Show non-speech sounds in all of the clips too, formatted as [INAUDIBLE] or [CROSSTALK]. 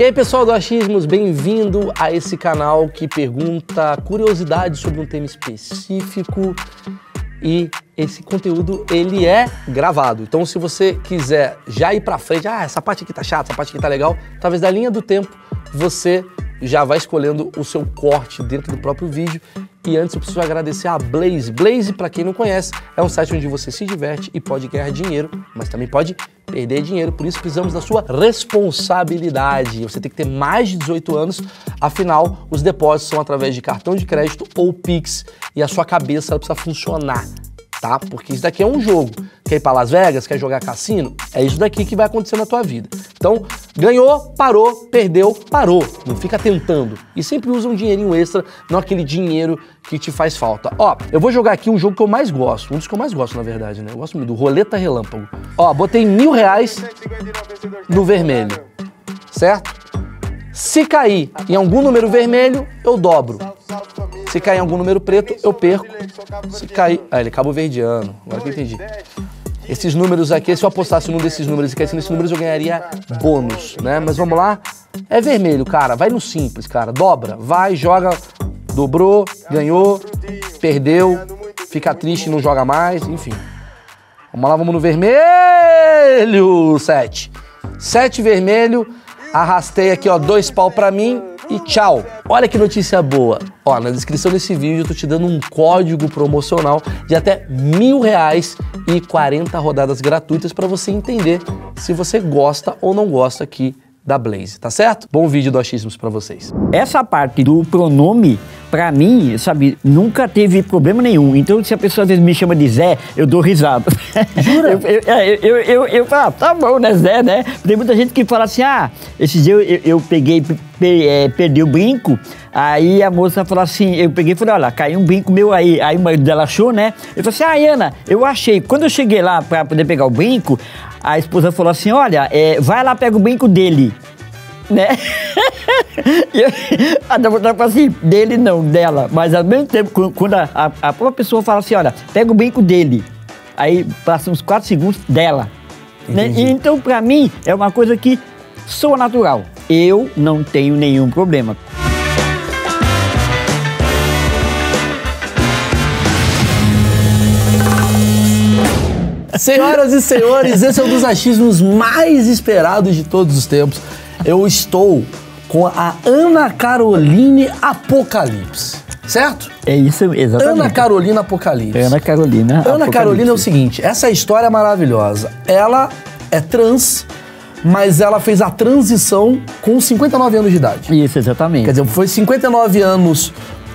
E aí pessoal do Achismos, bem-vindo a esse canal que pergunta curiosidades sobre um tema específico e esse conteúdo ele é gravado. Então se você quiser já ir para frente, ah, essa parte aqui tá chata, essa parte aqui tá legal, talvez da linha do tempo você já vai escolhendo o seu corte dentro do próprio vídeo. E antes eu preciso agradecer a Blaze. Blaze, para quem não conhece, é um site onde você se diverte e pode ganhar dinheiro, mas também pode perder dinheiro. Por isso precisamos da sua responsabilidade. Você tem que ter mais de 18 anos, afinal, os depósitos são através de cartão de crédito ou Pix e a sua cabeça precisa funcionar tá? Porque isso daqui é um jogo. Quer ir para Las Vegas? Quer jogar cassino? É isso daqui que vai acontecer na tua vida. Então, ganhou, parou, perdeu, parou. Não fica tentando. E sempre usa um dinheirinho extra, não aquele dinheiro que te faz falta. Ó, eu vou jogar aqui um jogo que eu mais gosto. Um dos que eu mais gosto, na verdade, né? Eu gosto muito do Roleta Relâmpago. Ó, botei mil reais no vermelho, certo? Se cair em algum número vermelho, eu dobro. Se cair em algum número preto, eu perco. Se cair. Ah, ele é cabo verdiano. Agora que eu entendi. Esses números aqui, se eu apostasse num desses números e caísse nesses números, eu ganharia bônus, né? Mas vamos lá. É vermelho, cara. Vai no simples, cara. Dobra. Vai, joga. Dobrou, ganhou, perdeu, fica triste, não joga mais, enfim. Vamos lá, vamos no vermelho. Sete. Sete vermelho. Arrastei aqui, ó, dois pau pra mim e tchau. Olha que notícia boa. Ó, na descrição desse vídeo eu tô te dando um código promocional de até mil reais e 40 rodadas gratuitas para você entender se você gosta ou não gosta aqui da Blaze, tá certo? Bom vídeo do Achismos para vocês. Essa parte do pronome pra mim, sabe, nunca teve problema nenhum. Então, se a pessoa às vezes me chama de Zé, eu dou risada. Jura? [LAUGHS] É, eu, eu, eu, eu, falo, ah, tá bom, né, Zé, né? Tem muita gente que fala assim, ah, esses dias eu, eu peguei, é, perdi o brinco, aí a moça falou assim, eu peguei e falei, olha, caiu um brinco meu aí. Aí o marido dela achou, né? Eu falei assim, ah, Ana, eu achei. Quando eu cheguei lá pra poder pegar o brinco, a esposa falou assim, olha, é, vai lá, pega o brinco dele né? [LAUGHS] e a namorada fala assim, dele não, dela. Mas ao mesmo tempo, quando a, a, a própria pessoa fala assim, olha, pega o brinco dele. Aí passa uns 4 segundos dela. Né? então, para mim, é uma coisa que soa natural. Eu não tenho nenhum problema. Senhoras e senhores, esse é um dos achismos mais esperados de todos os tempos eu estou com a Ana Caroline Apocalipse. Certo? É isso, exatamente. Ana Carolina Apocalipse. Ana Carolina. Ana Carolina é o seguinte: essa história é maravilhosa. Ela é trans, mas ela fez a transição com 59 anos de idade. Isso, exatamente. Quer dizer, foi 59 anos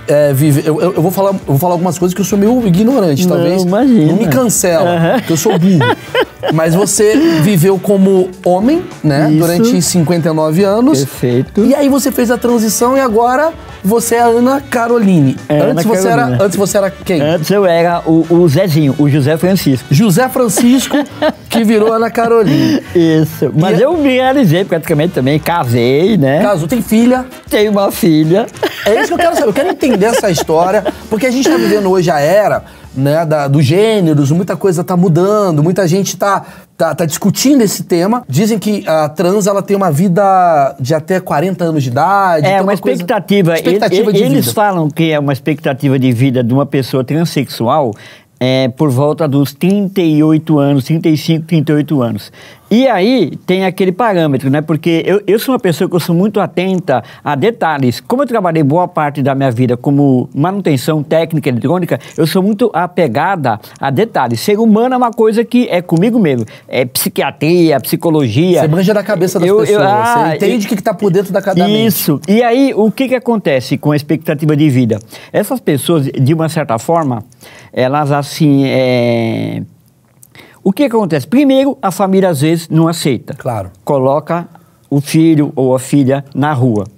é, Eu, eu, vou falar, eu vou falar algumas coisas que eu sou meio ignorante, não, talvez. Imagina. Não me cancela, uhum. que eu sou burro. [LAUGHS] Mas você viveu como homem, né? Isso. Durante 59 anos. Perfeito. E aí você fez a transição e agora você é Ana Caroline. É antes, Ana você Carolina. era, antes você era quem? Antes eu era o, o Zezinho, o José Francisco. José Francisco, [LAUGHS] que virou Ana Caroline. Isso. Mas e... É- eu me realizei praticamente também, casei, né? Casou, tem filha? Tem uma filha. É isso que eu quero saber. Eu quero entender essa história, porque a gente tá vivendo hoje a era né, da, dos gêneros, muita coisa está mudando, muita gente está tá, tá, discutindo esse tema. Dizem que a trans ela tem uma vida de até 40 anos de idade. É, uma, uma expectativa. Coisa, expectativa ele, de eles vida. falam que é uma expectativa de vida de uma pessoa transexual é, por volta dos 38 anos, 35, 38 anos. E aí tem aquele parâmetro, né? Porque eu, eu sou uma pessoa que eu sou muito atenta a detalhes. Como eu trabalhei boa parte da minha vida como manutenção técnica eletrônica, eu sou muito apegada a detalhes. Ser humano é uma coisa que é comigo mesmo. É psiquiatria, psicologia. Você manja da cabeça das eu, pessoas. Eu, ah, você entende o que está por dentro da cada Isso. Mente. E aí, o que, que acontece com a expectativa de vida? Essas pessoas, de uma certa forma, elas assim. É o que, acontece? Primeiro, a família às vezes não aceita. Claro. Coloca o filho ou a filha na rua.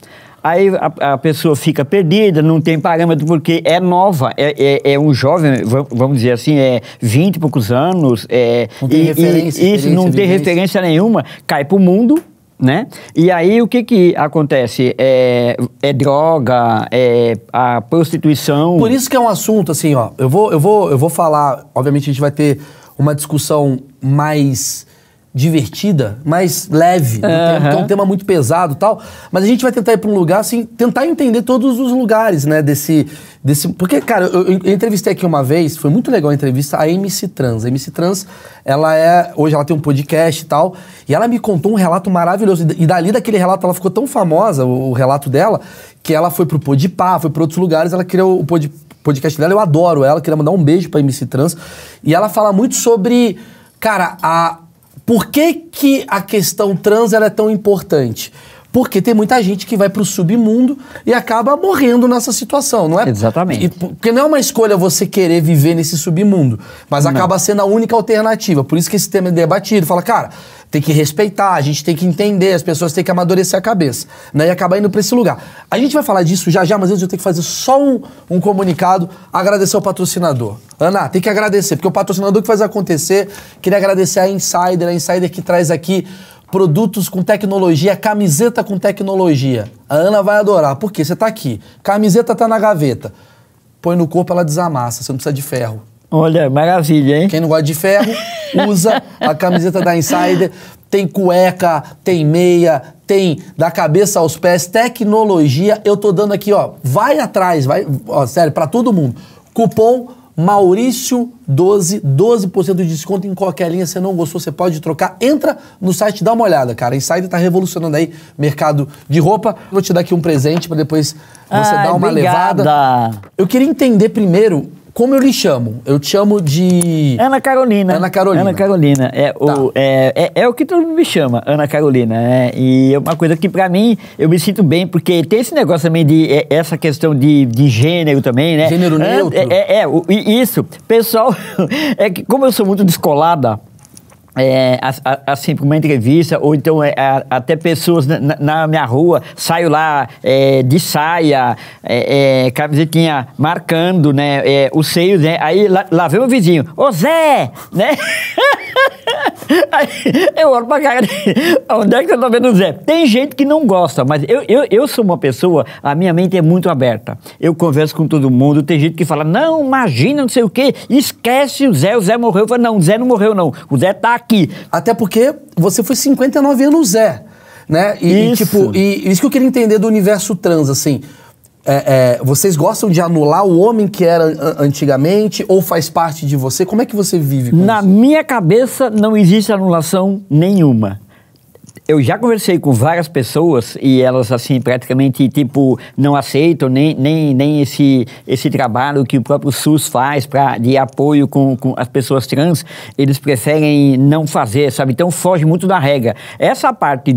Aí a, a, pessoa fica perdida, não tem parâmetro, porque é nova, é, é, é um jovem, vamos dizer assim, é 20 e poucos anos, é, não tem e, referência, e isso não tem vivência. referência nenhuma, cai pro mundo, né? E aí o que que acontece? É, é droga, é a prostituição. Por isso que é um assunto assim, ó. Eu vou, eu vou, eu vou falar. Obviamente a gente vai ter uma discussão mais divertida, mais leve, uhum. que é um tema muito pesado tal. Mas a gente vai tentar ir para um lugar, assim, tentar entender todos os lugares, né, desse... desse porque, cara, eu, eu entrevistei aqui uma vez, foi muito legal a entrevista, a MC Trans. A MC Trans, ela é... Hoje ela tem um podcast e tal, e ela me contou um relato maravilhoso. E dali daquele relato, ela ficou tão famosa, o, o relato dela, que ela foi pro Podipá, foi para outros lugares, ela criou o Podipá podcast dela, eu adoro ela, queria mandar um beijo pra MC Trans. E ela fala muito sobre, cara, a por que, que a questão trans é tão importante? Porque tem muita gente que vai para o submundo e acaba morrendo nessa situação, não é? Exatamente. E, porque não é uma escolha você querer viver nesse submundo, mas não. acaba sendo a única alternativa. Por isso que esse tema é debatido. Fala, cara, tem que respeitar, a gente tem que entender, as pessoas têm que amadurecer a cabeça, né? E acabar indo para esse lugar. A gente vai falar disso já já, mas antes eu tenho que fazer só um, um comunicado, agradecer ao patrocinador. Ana, tem que agradecer, porque o patrocinador que faz acontecer, queria agradecer a Insider, a Insider que traz aqui produtos com tecnologia, camiseta com tecnologia. A Ana vai adorar, porque você está aqui, camiseta está na gaveta, põe no corpo, ela desamassa, você não precisa de ferro. Olha, maravilha, hein? Quem não gosta de ferro, usa a camiseta da Insider. Tem cueca, tem meia, tem da cabeça aos pés, tecnologia. Eu tô dando aqui, ó. Vai atrás, vai, ó, sério, para todo mundo. Cupom Maurício 12, 12% de desconto em qualquer linha. Se não gostou, você pode trocar. Entra no site, dá uma olhada, cara. Insider tá revolucionando aí mercado de roupa. Vou te dar aqui um presente para depois você Ai, dar uma obrigada. levada. Eu queria entender primeiro como eu lhe chamo? Eu te chamo de. Ana Carolina. Ana Carolina. Ana Carolina. É, tá. o, é, é, é, o que todo mundo me chama, Ana Carolina. É, e é uma coisa que, para mim, eu me sinto bem, porque tem esse negócio também de. É, essa questão de, de gênero também, né? Gênero neutro. É, é, é o, isso. Pessoal, [LAUGHS] é que como eu sou muito descolada é, assim, por uma entrevista, ou então é, até pessoas na, na, minha rua, saio lá é, de saia, é, é camisetinha marcando, né, é, os seios, né, aí lá, lá vem o vizinho, ô Zé, né, [LAUGHS] aí, eu olho pra cara, onde é que eu tô vendo o Zé? Tem gente que não gosta, mas eu, eu, eu sou uma pessoa, a minha mente é muito aberta, eu converso com todo mundo, tem gente que fala, não, imagina, não sei o quê, esquece o Zé, o Zé morreu, eu falo, não, o Zé não morreu não, o Zé tá aqui, aqui. Até porque você foi 59 anos Zé, né? E, isso. E, tipo, e isso que eu queria entender do universo trans, assim. É, é, vocês gostam de anular o homem que era antigamente ou faz parte de você? Como é que você vive com Na isso? minha cabeça não existe anulação nenhuma eu já conversei com várias pessoas e elas, assim, praticamente, tipo, não aceitam nem, nem, nem esse, esse trabalho que o próprio SUS faz pra, de apoio com, com as pessoas trans. Eles preferem não fazer, sabe? Então, foge muito da regra. Essa parte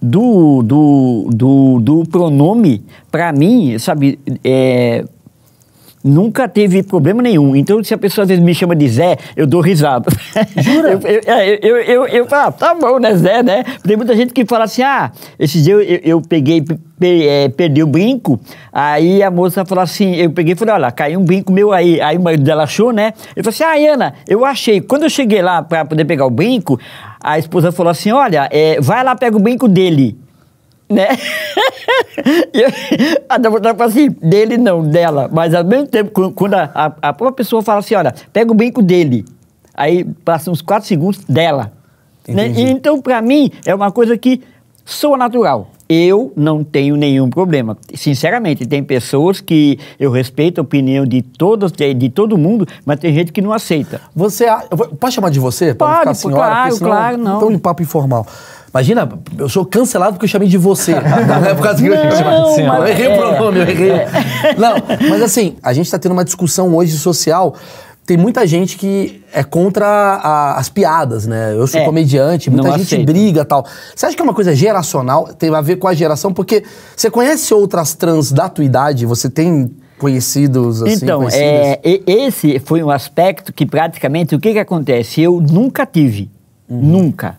do, do, do, do pronome, para mim, sabe, é, nunca teve problema nenhum. Então, se a pessoa às vezes me chama de Zé, eu dou risada. Jura? [LAUGHS] eu, é, eu, eu, eu, eu falo, ah, tá bom, né, Zé, né? Tem muita gente que fala assim, ah, esses dias eu, eu, eu peguei, per, é, perdi o brinco, aí a moça falou assim, eu peguei e falei, olha, caiu um brinco meu aí. Aí o marido dela achou, né? Eu falei assim, ah, Ana, eu achei. Quando eu cheguei lá para poder pegar o brinco, a esposa falou assim, olha, é, vai lá, pega o brinco dele né? [LAUGHS] eu, a vontade fala assim, dele não, dela. Mas ao mesmo tempo, quando a, a, a própria pessoa fala assim, olha, pega o brinco dele. Aí passa uns quatro segundos dela. Né? E, então, para mim, é uma coisa que soa natural. Eu não tenho nenhum problema. Sinceramente, tem pessoas que eu respeito a opinião de todas, de, de todo mundo, mas tem gente que não aceita. Você. Posso chamar de você? Pode, ficar assim, senhora, claro, senão, claro, não. Então, um papo informal. Imagina, eu sou cancelado porque eu chamei de você. não é por causa que eu [LAUGHS] chamei. você. eu errei é. o pronome, eu errei. É. Não, mas assim, a gente está tendo uma discussão hoje social tem muita gente que é contra a, as piadas, né? Eu sou é, comediante, muita gente aceita. briga tal. Você acha que é uma coisa geracional? Tem a ver com a geração? Porque você conhece outras trans da tua idade? Você tem conhecidos assim? Então, é, esse foi um aspecto que praticamente o que, que acontece? Eu nunca tive. Uhum. Nunca.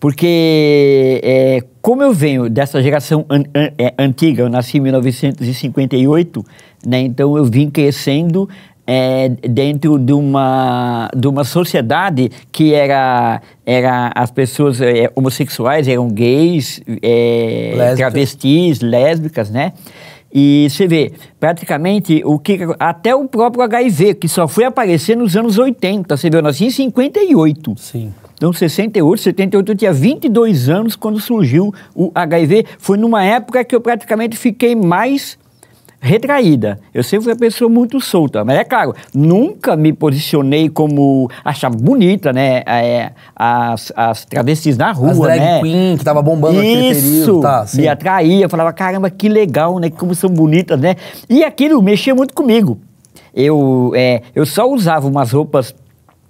Porque, é, como eu venho dessa geração an, an, é, antiga, eu nasci em 1958, né, então eu vim crescendo é, dentro de uma, de uma sociedade que era, era as pessoas é, homossexuais, eram gays, é, travestis, lésbicas, né? E você vê, praticamente o que até o próprio HIV, que só foi aparecer nos anos 80, você vê, eu nasci em 58. Sim. Então, 68, 78, eu tinha 22 anos quando surgiu o HIV. Foi numa época que eu praticamente fiquei mais retraída. Eu sempre fui uma pessoa muito solta, mas é claro, nunca me posicionei como achar bonita, né? É, as, as travestis na rua, as drag né? queen que tava bombando Isso, período, tá? Me atraía, falava, caramba, que legal, né? Como são bonitas, né? E aquilo mexia muito comigo. Eu, é, eu só usava umas roupas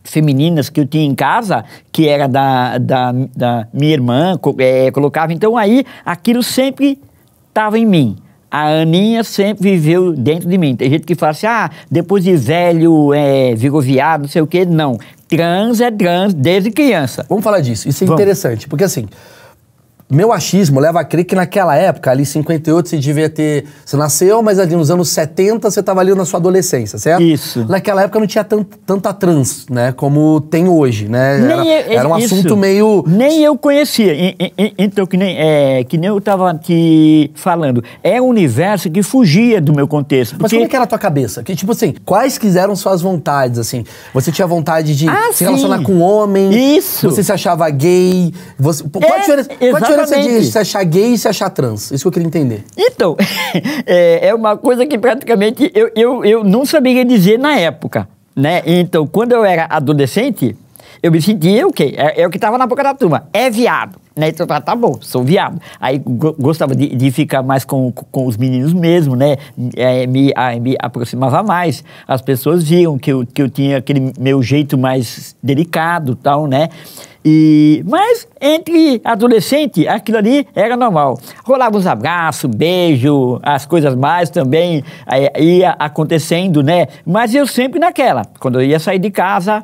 femininas que eu tinha em casa, que era da, da, da minha irmã, é, colocava. Então aí aquilo sempre estava em mim. A Aninha sempre viveu dentro de mim. Tem gente que fala assim, ah, depois de velho, é, virou viado, não sei o quê. Não. Trans é trans desde criança. Vamos falar disso. Isso é Vamos. interessante, porque assim, meu achismo leva a crer que naquela época, ali 58, você devia ter. Você nasceu, mas ali nos anos 70 você estava ali na sua adolescência, certo? Isso. Naquela época não tinha tant, tanta trans, né? Como tem hoje, né? Nem era, eu, era um isso. assunto meio. Nem eu conhecia. Então, que nem, é, que nem eu estava aqui falando. É um universo que fugia do meu contexto. Porque... Mas como é que era a tua cabeça? Que, tipo assim, quais quiseram suas vontades, assim? Você tinha vontade de ah, se sim. relacionar com homem? Isso. Você se achava gay? Você... Qual é, a diferença? diferença Exatamente. de se achar gay e se achar trans? Isso que eu queria entender. Então, [LAUGHS] é, é uma coisa que praticamente eu, eu, eu não saberia dizer na época, né? Então, quando eu era adolescente, eu me sentia o okay, quê? É, é o que estava na boca da turma, é viado né? Então, tá bom, sou viado. Aí gostava de, de ficar mais com, com os meninos mesmo, né? É, me, a, me aproximava mais. As pessoas viam que eu, que eu tinha aquele meu jeito mais delicado tal, né? E, mas entre adolescente, aquilo ali era normal. Rolava uns abraços, beijo, as coisas mais também ia acontecendo, né? Mas eu sempre naquela. Quando eu ia sair de casa,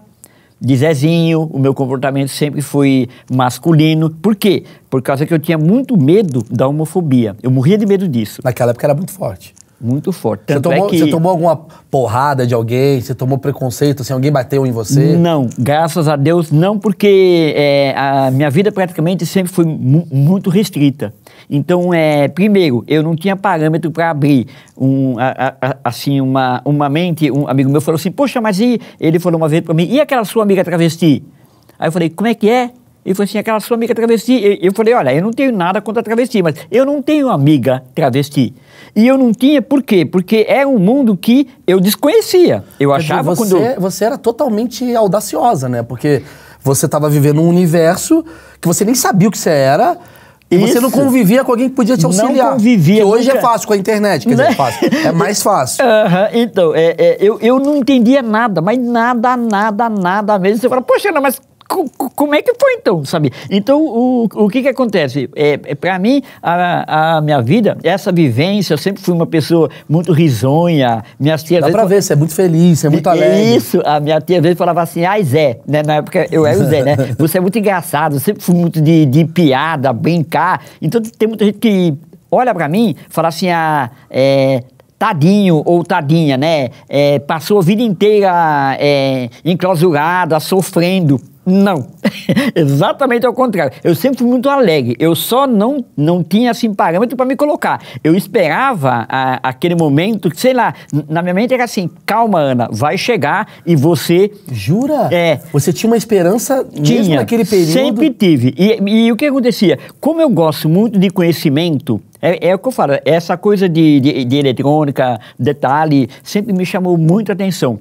de Zezinho, o meu comportamento sempre foi masculino. Por quê? Por causa que eu tinha muito medo da homofobia. Eu morria de medo disso. Naquela época era muito forte. Muito forte. Tanto você, é tomou, é que... você tomou alguma porrada de alguém? Você tomou preconceito? Assim, alguém bateu em você? Não, graças a Deus não, porque é, a minha vida praticamente sempre foi mu muito restrita. Então, é, primeiro, eu não tinha parâmetro para abrir um, a, a, assim, uma, uma mente. Um amigo meu falou assim: Poxa, mas e? Ele falou uma vez para mim: E aquela sua amiga travesti? Aí eu falei: Como é que é? Ele falou assim: Aquela sua amiga travesti. Eu falei: Olha, eu não tenho nada contra travesti, mas eu não tenho amiga travesti. E eu não tinha por quê? Porque era é um mundo que eu desconhecia. Eu mas achava você, quando. Você era totalmente audaciosa, né? Porque você estava vivendo um universo que você nem sabia o que você era. E você não convivia com alguém que podia te auxiliar. Não convivia. Que hoje é nunca... é fácil com a internet, quer dizer, né? é fácil. É mais fácil. Uhum, então, é, é, eu, eu não entendia nada, mas nada, nada, nada mesmo. Você fala, poxa, não, mas como é que foi então, sabe? Então, o, o que que acontece? É, é para mim, a, a, minha vida, essa vivência, eu sempre fui uma pessoa muito risonha. Minhas tias... Dá pra ver, você é muito feliz, você é muito alegre. Isso, a minha tia às vezes falava assim, ai Zé, né? na época eu era o Zé, né? [LAUGHS] Você é muito engraçado, eu sempre fui muito de, de piada, brincar. Então, tem muita gente que olha para mim fala assim, ah, é, tadinho ou tadinha, né? É, passou a vida inteira é, enclausurada, sofrendo não, [LAUGHS] exatamente ao contrário. Eu sempre fui muito alegre. Eu só não, não tinha assim parâmetro para me colocar. Eu esperava a, aquele momento, sei lá, na minha mente era assim: calma, Ana, vai chegar e você. Jura? É. Você tinha uma esperança tinha, mesmo naquele período? Sempre tive. E, e o que acontecia? Como eu gosto muito de conhecimento, é, é, o que eu falo, essa coisa de, de, de eletrônica, detalhe, sempre me chamou muito a atenção.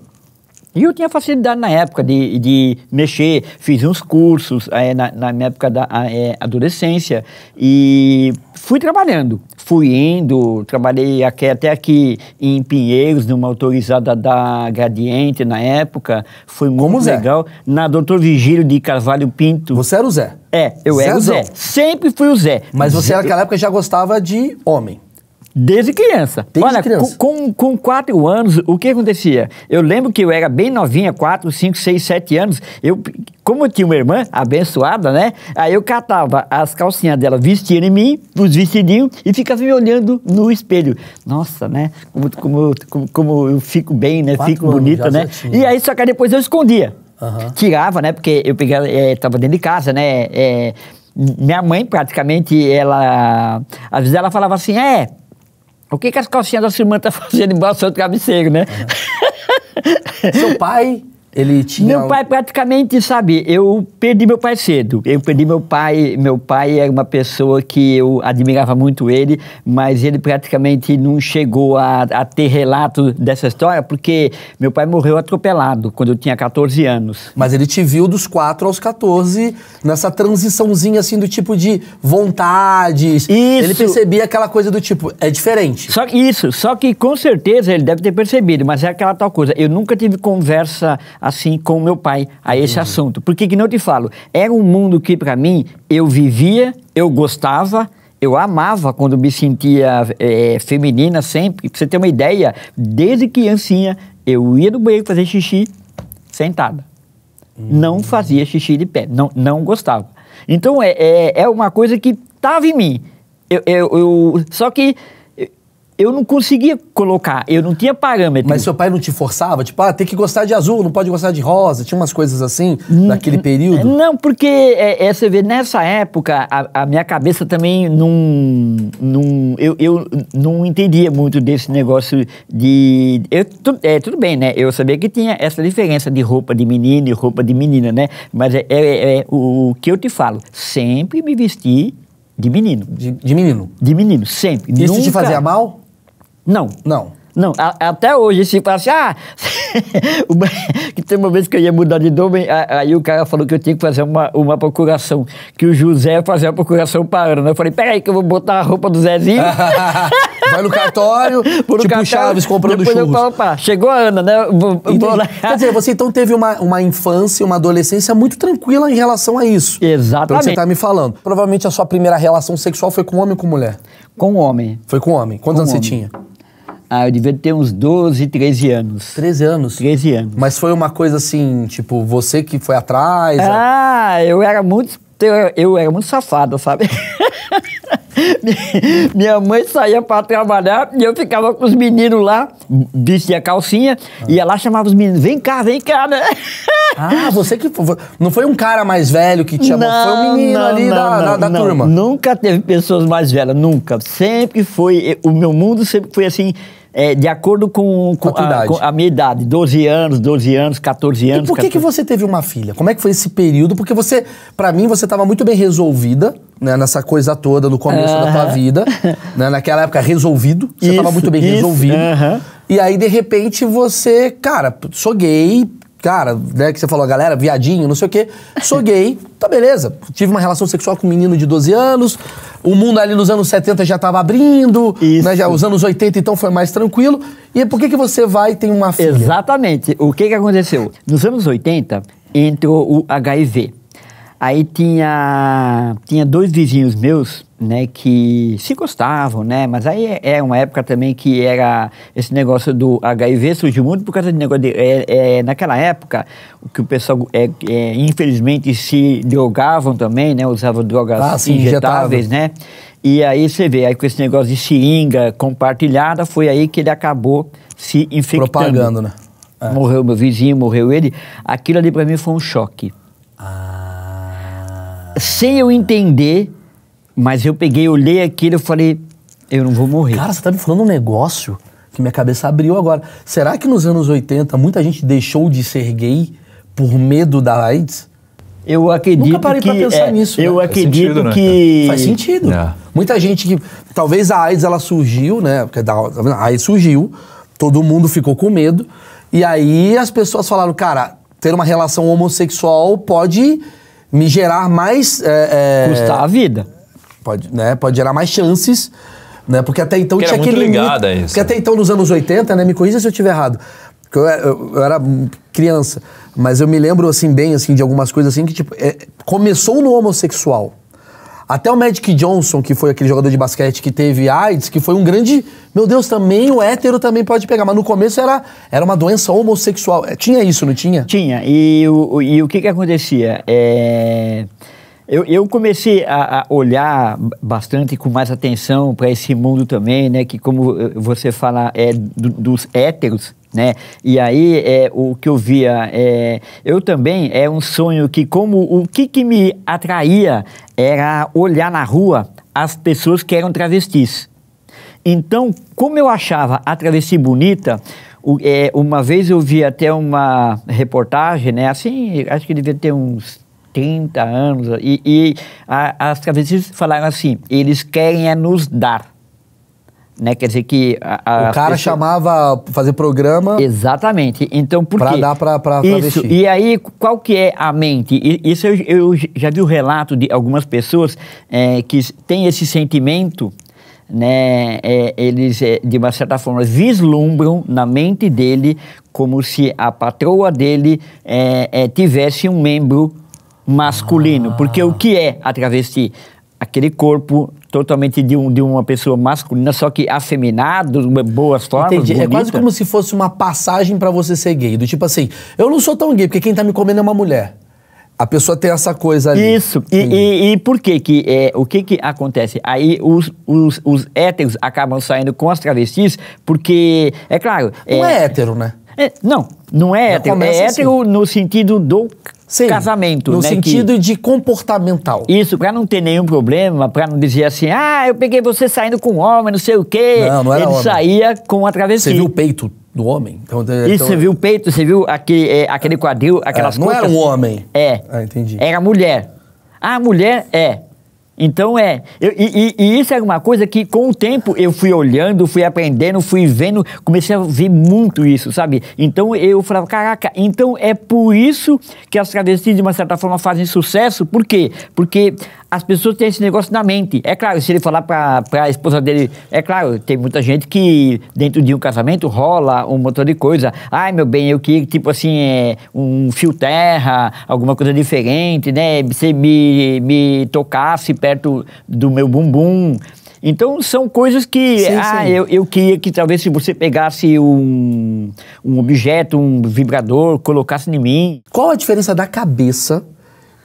E eu tinha facilidade na época de, de mexer, fiz uns cursos é, na, na minha época da é, adolescência e fui trabalhando. Fui indo, trabalhei aqui, até aqui em Pinheiros, numa autorizada da Gradiente na época. Foi muito Como legal. Zé? Na Doutor Vigílio de Carvalho Pinto. Você era o Zé? É, eu era o Zé. Sempre fui o Zé. Mas você Zé... naquela época já gostava de homem? Desde criança. Desde Olha, criança. Com, com quatro anos, o que acontecia? Eu lembro que eu era bem novinha, quatro, cinco, seis, sete anos. Eu, como eu tinha uma irmã abençoada, né? Aí eu catava as calcinhas dela, vestia em mim, os vestidinhos, e ficava me olhando no espelho. Nossa, né? Como, como, como, como eu fico bem, né? Quatro fico bonita, né? E aí, só que depois eu escondia. Uhum. Tirava, né? Porque eu pegava, é, tava dentro de casa, né? É, minha mãe, praticamente, ela... Às vezes ela falava assim, é... O que, que as calcinhas da sua irmã estão tá fazendo embaixo do seu travesseiro, né? É. seu pai ele tinha. Meu pai praticamente sabe. Eu perdi meu pai cedo. Eu perdi meu pai. Meu pai era uma pessoa que eu admirava muito ele, mas ele praticamente não chegou a, a ter relato dessa história, porque meu pai morreu atropelado quando eu tinha 14 anos. Mas ele te viu dos 4 aos 14, nessa transiçãozinha assim do tipo de vontades. Isso. Ele percebia aquela coisa do tipo, é diferente. Só isso, só que com certeza ele deve ter percebido, mas é aquela tal coisa. Eu nunca tive conversa assim com meu pai a esse uhum. assunto. Porque que não te falo, era um mundo que para mim eu vivia, eu gostava, eu amava quando me sentia é, feminina sempre. Pra você ter uma ideia, desde criancinha eu ia no banheiro fazer xixi sentada. Uhum. Não fazia xixi de pé, não, não gostava. Então é, é, é uma coisa que estava em mim. Eu, eu, eu, só que eu não conseguia colocar, eu não tinha parâmetro. Mas seu pai não te forçava? Tipo, ah, tem que gostar de azul, não pode gostar de rosa. Tinha umas coisas assim N naquele período? Não, porque é, é, você vê, nessa época, a, a minha cabeça também não. não eu, eu não entendia muito desse negócio de. Eu, tu, é, tudo bem, né? Eu sabia que tinha essa diferença de roupa de menino e roupa de menina, né? Mas é, é, é o, o que eu te falo, sempre me vesti de menino. De, de, menino? De menino, sempre. Isso Nunca... te fazia mal? Não. Não. Não, a, até hoje, se fala assim, ah, [LAUGHS] que tem uma vez que eu ia mudar de nome, aí o cara falou que eu tinha que fazer uma, uma procuração, que o José fazia a procuração para Ana. Eu falei, peraí que eu vou botar a roupa do Zezinho. [LAUGHS] Vai no cartório, Por [LAUGHS] tipo cartório, Chaves comprando depois churros. Eu falo, opa, chegou a Ana, né? Vou, vou lá. Quer dizer, você então teve uma, uma infância, uma adolescência muito tranquila em relação a isso. Exatamente. Pelo que você está me falando. Provavelmente a sua primeira relação sexual foi com homem ou com mulher? Com homem. Foi com homem. Quantos com anos homem. você tinha? Ah, eu devia ter uns 12, 13 anos. 13 anos? 13 anos. Mas foi uma coisa assim, tipo, você que foi atrás? Ah, eu era muito. Eu era muito safada, sabe? [LAUGHS] Minha mãe saía para trabalhar e eu ficava com os meninos lá, vestia calcinha, ah. ia lá chamava os meninos, vem cá, vem cá, né? Ah, você que. Não foi um cara mais velho que te chamou, não, foi um menino não, ali não, da, não, da, da turma. Nunca teve pessoas mais velhas, nunca. Sempre foi. O meu mundo sempre foi assim, é, de acordo com, com, a, com, a, minha idade, 12 anos, 12 anos, 14 anos. E por que, 14... que você teve uma filha? Como é que foi esse período? Porque você, para mim, você estava muito bem resolvida, né, nessa coisa toda no começo uh -huh. da tua vida, [LAUGHS] né, naquela época resolvido, você estava muito bem isso, resolvido. Uh -huh. E aí, de repente, você, cara, sou gay, cara, né, que você falou, galera, viadinho, não sei o quê. Sou gay, tá beleza. Tive uma relação sexual com um menino de 12 anos. O mundo ali nos anos 70 já tava abrindo, Isso. né? Já os anos 80 então foi mais tranquilo. E por que que você vai e tem uma filha? Exatamente. O que que aconteceu? Nos anos 80 entrou o HIV. Aí tinha tinha dois vizinhos meus né, que se gostavam, né, mas aí é, é uma época também que era esse negócio do HIV surgiu muito por causa de negócio de, é, é, naquela época que o pessoal é, é, infelizmente se drogavam também, né, usavam drogas ah, sim, injetáveis, né, e aí você vê aí com esse negócio de seringa compartilhada foi aí que ele acabou se infectando, propagando, né, é. morreu meu vizinho, morreu ele, aquilo ali para mim foi um choque, ah. sem eu entender mas eu peguei, olhei aquilo e falei, eu não vou morrer. Cara, você tá me falando um negócio que minha cabeça abriu agora. Será que nos anos 80 muita gente deixou de ser gay por medo da AIDS? Eu acredito Nunca parei que, pra pensar é, nisso. Eu né? acredito sentido, né, que... Né? Faz sentido. É. Muita gente que... Talvez a AIDS, ela surgiu, né? Porque tá a AIDS surgiu, todo mundo ficou com medo. E aí as pessoas falaram, cara, ter uma relação homossexual pode me gerar mais... É, é Custar a vida. Pode, né, pode gerar mais chances né? Porque até então tinha aquele ligada isso Porque até né? então, nos anos 80, né? Me corrija se eu estiver errado. Porque eu, é, eu, eu, era criança. Mas eu me lembro, assim, bem, assim, de algumas coisas assim que, tipo, é, começou no homossexual. Até o Magic Johnson, que foi aquele jogador de basquete que teve AIDS, que foi um grande. Meu Deus, também o hétero também pode pegar. Mas no começo era, era uma doença homossexual. É, tinha isso, não tinha? Tinha. E o, e o que que acontecia? É. Eu, eu comecei a, a, olhar bastante com mais atenção para esse mundo também, né? Que como eh, você fala é do, dos héteros, né? E aí é, o que eu via, é, eu também é um sonho que como o que, que me atraía era olhar na rua as pessoas que eram travestis. Então, como eu achava a travesti bonita, é, uma vez eu vi até uma reportagem, né? Assim, acho que devia ter uns 30 anos, e, e a, as travestis falaram assim, eles querem é nos dar. Né? Quer dizer que... A, a o cara pessoa... chamava fazer programa... Exatamente. Então, por pra quê? dar para pra, pra Isso. E aí, qual que é a mente? Isso eu, eu já vi o relato de algumas pessoas é, que têm esse sentimento né, é, eles, é, de uma certa forma, vislumbram na mente dele como se a patroa dele é, é tivesse um membro masculino. Porque o que é a travesti? Aquele corpo totalmente de, um, de uma pessoa masculina, só que afeminado, boas formas. Entendi. Bonita. É quase como se fosse uma passagem para você ser gay. Do tipo assim, eu não sou tão gay, porque quem tá me comendo é uma mulher. A pessoa tem essa coisa ali. Isso. E, e, e, por que que, é, o que que acontece? Aí os, os, os héteros acabam saindo com as travestis, porque, é claro... Não é, é hétero, né? É, não, não é Já hétero. É assim. hétero assim. no sentido do Sim, casamento. No né, sentido que... de comportamental. Isso, para não ter nenhum problema, para não dizer assim, ah, eu peguei você saindo com um homem, não sei o quê. Não, não era Ele homem. saía com a travessia. Você viu o peito do homem? Então, então Isso, então você viu o peito, você viu aquele, é, aquele quadril, é, aquelas é, não coisas. Não era um homem. É. Ah, entendi. Era mulher. A mulher é. Então é, eu, e, e, isso é uma coisa que com o tempo eu fui olhando, fui aprendendo, fui vendo, comecei a ver muito isso, sabe? Então eu falava, caraca, então é por isso que as travestis de uma certa forma fazem sucesso, por quê? Porque as pessoas têm esse negócio na mente. É claro, se ele falar para a esposa dele, é claro, tem muita gente que dentro de um casamento rola um montão de coisa. Ai, meu bem, eu queria, tipo assim, é, um fio terra, alguma coisa diferente, né? Você me, me tocasse perto do meu bumbum. Então são coisas que. Sim, ah, sim. Eu, eu queria que talvez se você pegasse um, um objeto, um vibrador, colocasse em mim. Qual a diferença da cabeça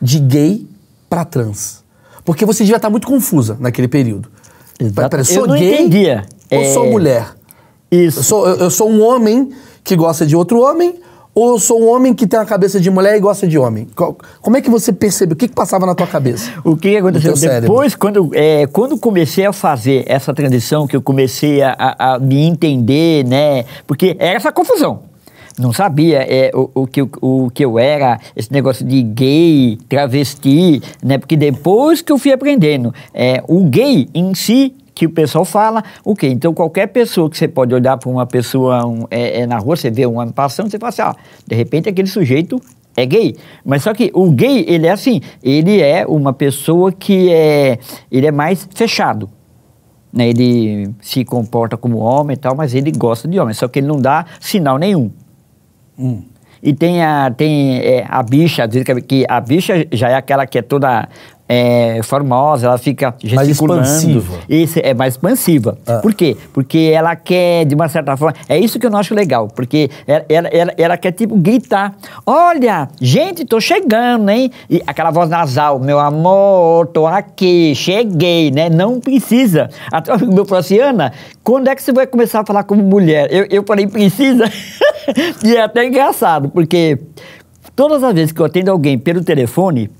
de gay para trans? Porque você devia estar muito confusa naquele período. Exato. Pera, sou eu não gay entendia. ou é... sou mulher? Isso. Eu sou, eu, eu sou um homem que gosta de outro homem ou eu sou um homem que tem a cabeça de mulher e gosta de homem? Como é que você percebeu? O que, que passava na tua cabeça? [LAUGHS] o que aconteceu? Depois, quando, é, quando comecei a fazer essa transição, que eu comecei a, a, a me entender, né? Porque era essa confusão não sabia é, o, o, que, o que eu era, esse negócio de gay, travesti, né? Porque depois que eu fui aprendendo, é, o gay em si que o pessoal fala, o okay, quê? Então, qualquer pessoa que você pode olhar para uma pessoa um, é, é, na rua, você vê um ano passando, você fala assim, ah, de repente aquele sujeito é gay. Mas só que o gay, ele é assim, ele é uma pessoa que é, ele é mais fechado. Né? Ele se comporta como homem e tal, mas ele gosta de homem, só que ele não dá sinal nenhum. Hum. E tem a, tem, é, a bicha, que a bicha já é aquela que é toda é, formosa, ela fica gesticulando. Mais expansiva. Isso, é mais expansiva. Ah. Por quê? Porque ela quer, de uma certa forma, é isso que eu não acho legal, porque ela, ela, ela, ela quer, tipo, gritar. Olha, gente, tô chegando, hein? E aquela voz nasal, meu amor, tô aqui, cheguei, né? Não precisa. Até o meu falou assim, Ana, quando é que você vai começar a falar como mulher? Eu, eu falei, precisa? [LAUGHS] e é até engraçado, porque todas as vezes que eu atendo alguém pelo telefone,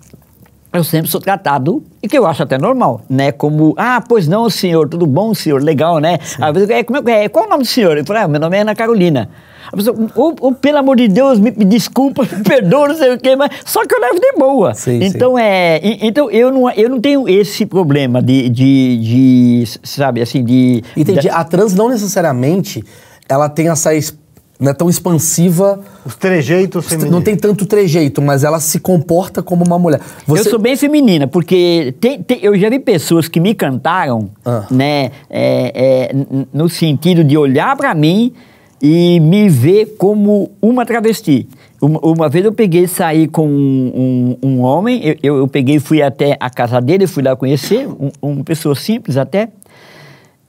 eu sempre sou tratado, e que eu acho até normal, né? Como, ah, pois não, senhor, tudo bom, senhor, legal, né? Sim. Às vezes, é, como é, é? qual é o nome do senhor? Eu falo, ah, meu nome é Ana Carolina. A pessoa, ou, pelo amor de Deus, me, me desculpa, [LAUGHS] me perdoa, não sei o quê, mas só que eu levo de boa. Sim, então, sim. é. Então, eu não, eu não tenho esse problema de, de, de sabe, assim, de. Entendi. De... A trans não necessariamente ela tem essa não é tão expansiva. Os trejeitos femininos. Não tem tanto trejeito, mas ela se comporta como uma mulher. Você... Eu sou bem feminina, porque tem, tem, eu já vi pessoas que me cantaram, ah. né, é, é, no sentido de olhar para mim e me ver como uma travesti. Uma, uma, vez eu peguei saí com um, um, um homem, eu, eu, eu fui até a casa dele, fui lá conhecer, um, uma pessoa simples até.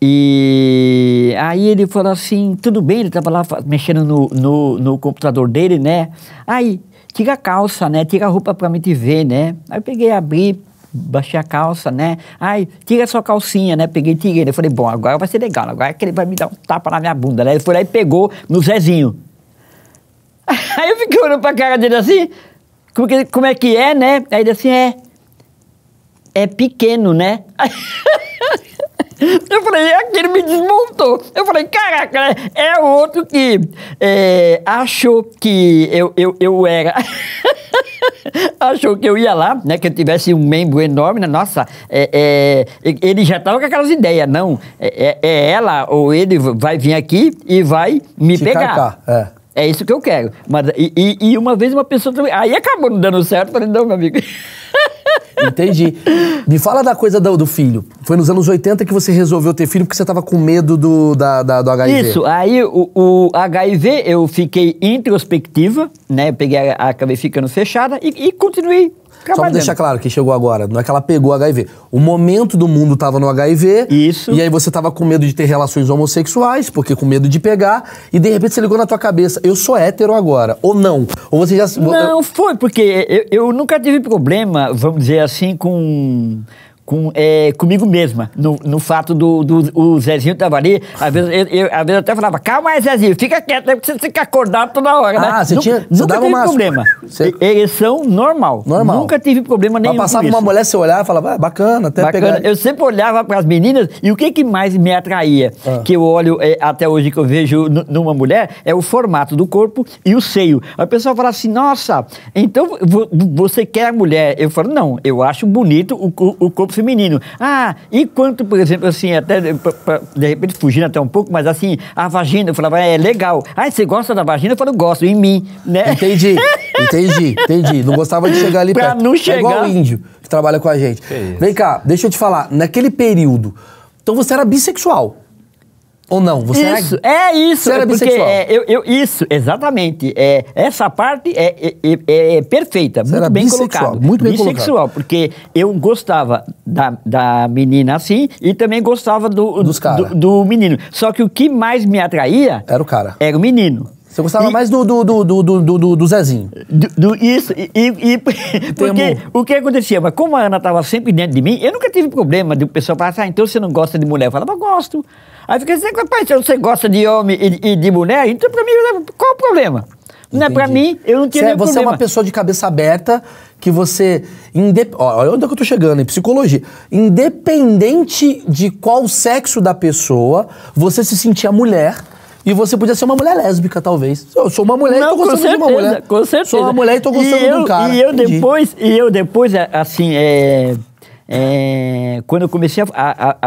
E aí ele falou assim, tudo bem, ele estava lá mexendo no, no, no, computador dele, né? Aí, tira a calça, né? Tira a roupa para me te ver, né? Aí eu peguei, abri, baixei a calça, né? Aí, tira a sua calcinha, né? Peguei, tirei. Eu falei, bom, agora vai ser legal, agora é que ele vai me dar um tapa na minha bunda, né? Ele foi lá e pegou no Zezinho. [LAUGHS] Aí eu fiquei olhando pra cara dele assim, como, que, como é que é, né? Aí ele assim, é, é pequeno, né? Aí, [LAUGHS] Eu falei, é aquele me desmontou. Eu falei, caraca, é outro que é, achou que eu, eu, eu era. [LAUGHS] achou que eu ia lá, né? Que eu tivesse um membro enorme, né? Nossa, é, é, ele já tava com aquelas ideias, não. É, é, é, ela ou ele vai vir aqui e vai me Se pegar. Carcar, é. É isso que eu quero. Mas, e, e, uma vez uma pessoa também. Aí acabou não dando certo, falei, não, meu amigo. [LAUGHS] Entendi. Me fala da coisa do, do, filho. Foi nos anos 80 que você resolveu ter filho porque você estava com medo do, da, da, do HIV. Isso, aí o, o, HIV eu fiquei introspectiva, né? Peguei, acabei ficando fechada e, e continuei só pra deixar claro que chegou agora, não é que ela pegou HIV. O momento do mundo tava no HIV. Isso. E aí você tava com medo de ter relações homossexuais, porque com medo de pegar, e de repente você ligou na tua cabeça, eu sou hétero agora, ou não? Ou você já... Não, foi, porque eu, eu nunca tive problema, vamos dizer assim, com com, é, comigo mesma, no, no fato do, do o Zezinho tava ali, às vezes eu, eu às vezes eu até falava, calma aí, Zezinho, fica quieto, né, porque você fica acordado toda hora, ah, né? Ah, você nunca, tinha, você umas... problema. Você... Ereção normal. Normal. Nunca tive problema nenhum Mas passava uma mulher, você olhava e falava, ah, bacana, até bacana. pegar... Eu sempre olhava para as meninas e o que, que mais me atraía, ah. que eu olho é, até hoje que eu vejo numa mulher, é o formato do corpo e o seio. A pessoa fala assim, nossa, então você quer a mulher? Eu falo, não, eu acho bonito o, o corpo feminino. Ah, enquanto, por exemplo, assim, até eh, pra, pra, de repente fugindo até um pouco, mas assim, a vagina, eu falava, é, é legal. Ah, você gosta da vagina? Eu falo, gosto, em mim, né? Entendi, [LAUGHS] entendi, entendi. Não gostava de chegar ali pra perto. não chegar. É igual o índio que trabalha com a gente. Vem cá, deixa eu te falar, naquele período, então você era bissexual. Ou não? Você isso, era, é isso. Você era porque bissexual. É, eu, eu, isso, exatamente. É, essa parte é, é, é, é perfeita, você muito bem colocada. Muito bem bissexual, colocado. porque eu gostava da, da menina assim e também gostava do, Dos cara. do, do menino. Só que o que mais me atraía... Era o cara. Era o menino. Você gostava e, mais do, do, do, do, do, do, Zezinho. Do, do isso, e, e, e [LAUGHS] porque o que acontecia? Mas como a Ana estava sempre dentro de mim, eu nunca tive problema de o pessoal falar, assim, ah, então você não gosta de mulher. Eu falava, gosto. Aí fica assim, rapaz, se você gosta de homem e, e de mulher, então pra mim, né, qual o problema? Não é pra mim, eu não tinha Cê, é, Você é uma pessoa de cabeça aberta, que você... Indep... Olha onde é que eu tô chegando, em psicologia. Independente de qual sexo da pessoa, você se sentia mulher... E você podia ser uma mulher lésbica, talvez. Eu sou uma mulher não, e tô gostando certeza, de uma mulher. Com certeza. Sou uma mulher e tô gostando e eu, de um cara. E eu Entendi. depois, e eu depois assim, é, é, quando eu comecei a, a,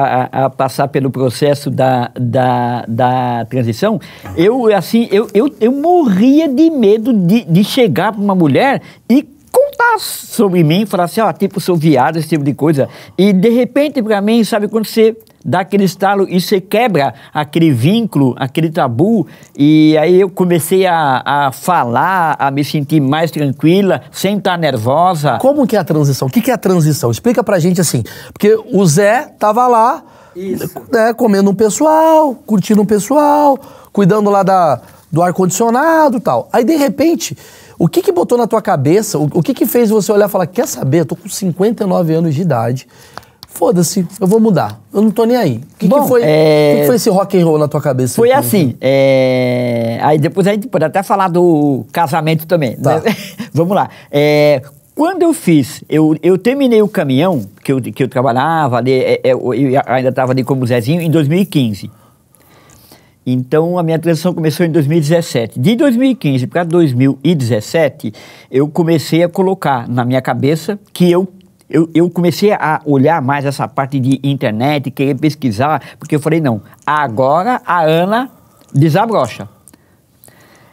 a, a, passar pelo processo da, da, da transição, eu assim eu, eu, eu morria de medo de, de chegar para uma mulher e botar tá sobre mim, falar assim, ó, oh, tipo, sou viado, esse tipo de coisa. E de repente, para mim, sabe, quando você dá aquele estalo e você quebra aquele vínculo, aquele tabu. E aí eu comecei a, a falar, a me sentir mais tranquila, sem estar tá nervosa. Como que é a transição? O que, que é a transição? Explica pra gente assim. Porque o Zé tava lá, né, comendo um pessoal, curtindo um pessoal, cuidando lá da, do ar-condicionado e tal. Aí, de repente o que que botou na tua cabeça? O, o que que fez você olhar e falar, quer saber, eu tô com 59 anos de idade, foda-se, eu vou mudar, eu não tô nem aí. O que, Bom, que foi, é... que foi esse rock and roll na tua cabeça? Foi assim, assim, é... aí depois a gente pode até falar do casamento também. Tá. Né? [LAUGHS] Vamos lá. É... Quando eu fiz, eu, eu terminei o caminhão que eu, que eu trabalhava ali, é, é, eu, eu ainda estava ali como Zezinho, em 2015. Então a minha transição começou em 2017. De 2015 para 2017, eu comecei a colocar na minha cabeça que eu eu, eu, comecei a olhar mais essa parte de internet, querer pesquisar, porque eu falei, não, agora a Ana desabrocha.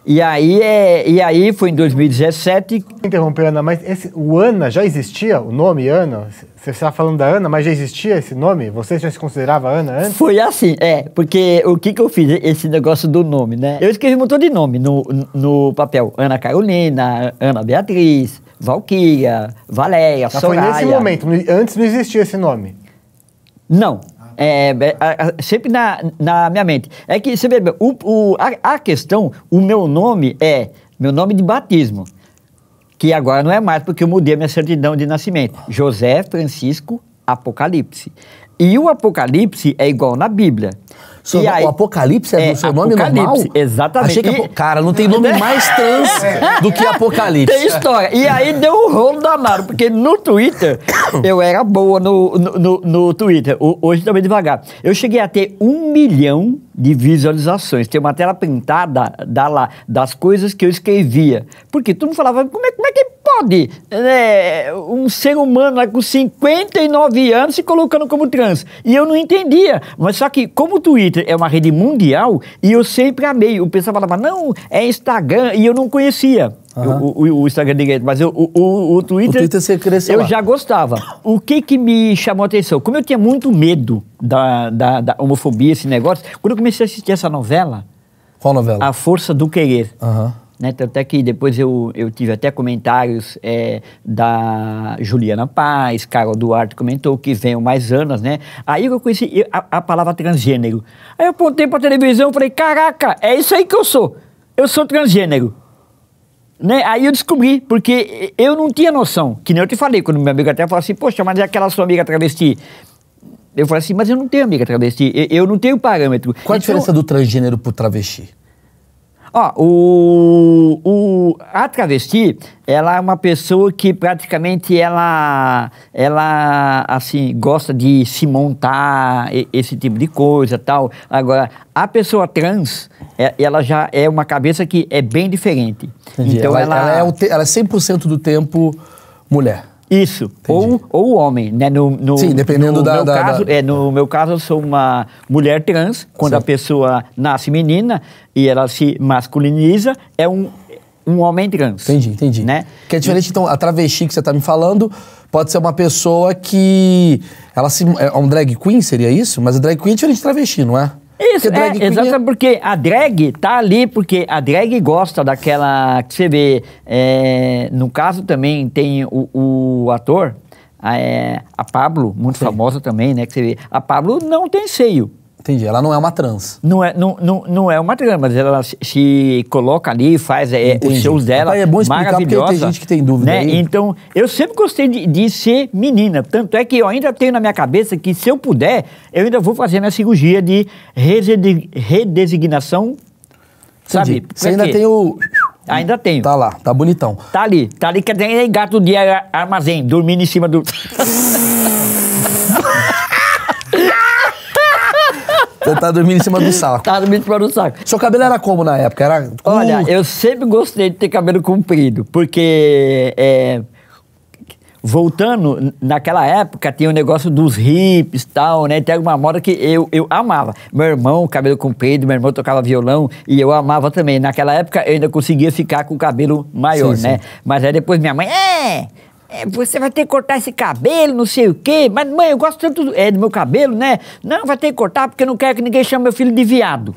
E aí, é, e aí foi em 2017. Interromper, Ana, mas esse, o Ana já existia? O nome Ana? Você estava tá falando da Ana, mas já existia esse nome? Você já se considerava Ana antes? Foi assim, é, porque o que, que eu fiz? Esse negócio do nome, né? Eu escrevi um montão de nome no, no papel: Ana Carolina, Ana Beatriz, Valquíria, Valéria, Mas Soraya. Foi nesse momento, antes não existia esse nome? Não. É, é, sempre na, na minha mente. É que, você vê, o, o a, a, questão, o meu nome é, meu nome de batismo, que agora não é mais porque eu mudei a minha certidão de nascimento. José Francisco Apocalipse. E o Apocalipse é igual na Bíblia. Seu, aí, o Apocalipse é, é do seu nome normal? Exatamente. Achei que, e, cara, não tem [LAUGHS] é. nome mais trans do que Apocalipse. Tem história. E aí deu um rolo danado, porque no Twitter, [COUGHS] eu era boa no, no, no, no Twitter, o, hoje também devagar. Eu cheguei a ter um milhão de visualizações. Tem uma tela pintada da lá, das coisas que eu escrevia. Porque tu não falava, como é, como é que pode né, um ser humano lá, com 59 anos se colocando como trans? E eu não entendia. Mas só que, como o Twitter Twitter é uma rede mundial e eu sempre amei. O pessoal falava, não, é Instagram, e eu não conhecia. Uhum. O, o, o, Instagram direito, mas eu, o, o, Twitter. O Twitter você cresceu. Eu lá. já gostava. O que que me chamou a atenção? Como eu tinha muito medo da, da, da homofobia, esse negócio, quando eu comecei a assistir essa novela. Qual novela? A Força do Querer. Uhum. Né? Tanto é que depois eu, eu tive até comentários é, da Juliana Paz, Carol Duarte comentou que venham mais anos, né? Aí eu conheci a, a palavra transgênero. Aí eu apontei pra televisão e falei, caraca, é isso aí que eu sou. Eu sou transgênero. Né? Aí eu descobri, porque eu não tinha noção. Que nem eu te falei, quando meu amigo até falou assim, poxa, mas é aquela sua amiga travesti. Eu falei assim, mas eu não tenho amiga travesti, eu, eu não tenho parâmetro. Qual a então, diferença do transgênero pro travesti? Ó, o, o, a travesti, ela é uma pessoa que praticamente ela, ela assim, gosta de se montar, esse tipo de coisa tal. Agora, a pessoa trans, é, ela já é uma cabeça que é bem diferente. Entendi. Então ela, é, ela, ela é, ela é 100% do tempo mulher. Isso, ou, ou homem, né? No, no, Sim, dependendo no da, meu da, caso, da... É, no meu caso, eu sou uma mulher trans. Quando Sim. a pessoa nasce menina e ela se masculiniza, é um, um homem trans. Entendi, entendi. Né? Que é diferente, então, a travesti que você está me falando pode ser uma pessoa que. Ela se, é um drag queen, seria isso? Mas a drag queen é diferente de travesti, não é? Isso, é, queen... É exatamente, porque a drag tá ali, porque a drag gosta daquela que você vê. É, no caso também tem o, o ator, a, é, a Pablo, muito Sim. famosa também, né? Que você vê. A Pablo não tem seio. Entendi. Ela não é uma trans. Não é, não, não, não é uma trans, mas ela se coloca ali e faz é, os shows dela. é bom explicar porque tem gente que tem dúvida. Né? Aí. Então, eu sempre gostei de, de, ser menina. Tanto é que eu ainda tenho na minha cabeça que, se eu puder, eu ainda vou fazer minha cirurgia de redesignação. Sabe? Entendi. Você ainda tem o. Ainda tenho. Tá lá, tá bonitão. Tá ali, tá ali, que tem é gato de armazém, dormindo em cima do. [LAUGHS] Você tá dormindo em cima do saco. Tá dormindo em cima do saco. Seu cabelo era como na época? Era curto? Olha, eu sempre gostei de ter cabelo comprido, porque... É, voltando, naquela época tinha o um negócio dos hips e tal, né? Tem alguma moda que eu, eu amava. Meu irmão, cabelo comprido, meu irmão tocava violão e eu amava também. Naquela época eu ainda conseguia ficar com o cabelo maior, sim, né? Sim. Mas aí depois minha mãe, é! É, você vai ter que cortar esse cabelo, não sei o quê. Mas, mãe, eu gosto tanto é, do meu cabelo, né? Não, vai ter que cortar porque eu não quero que ninguém chame meu filho de viado.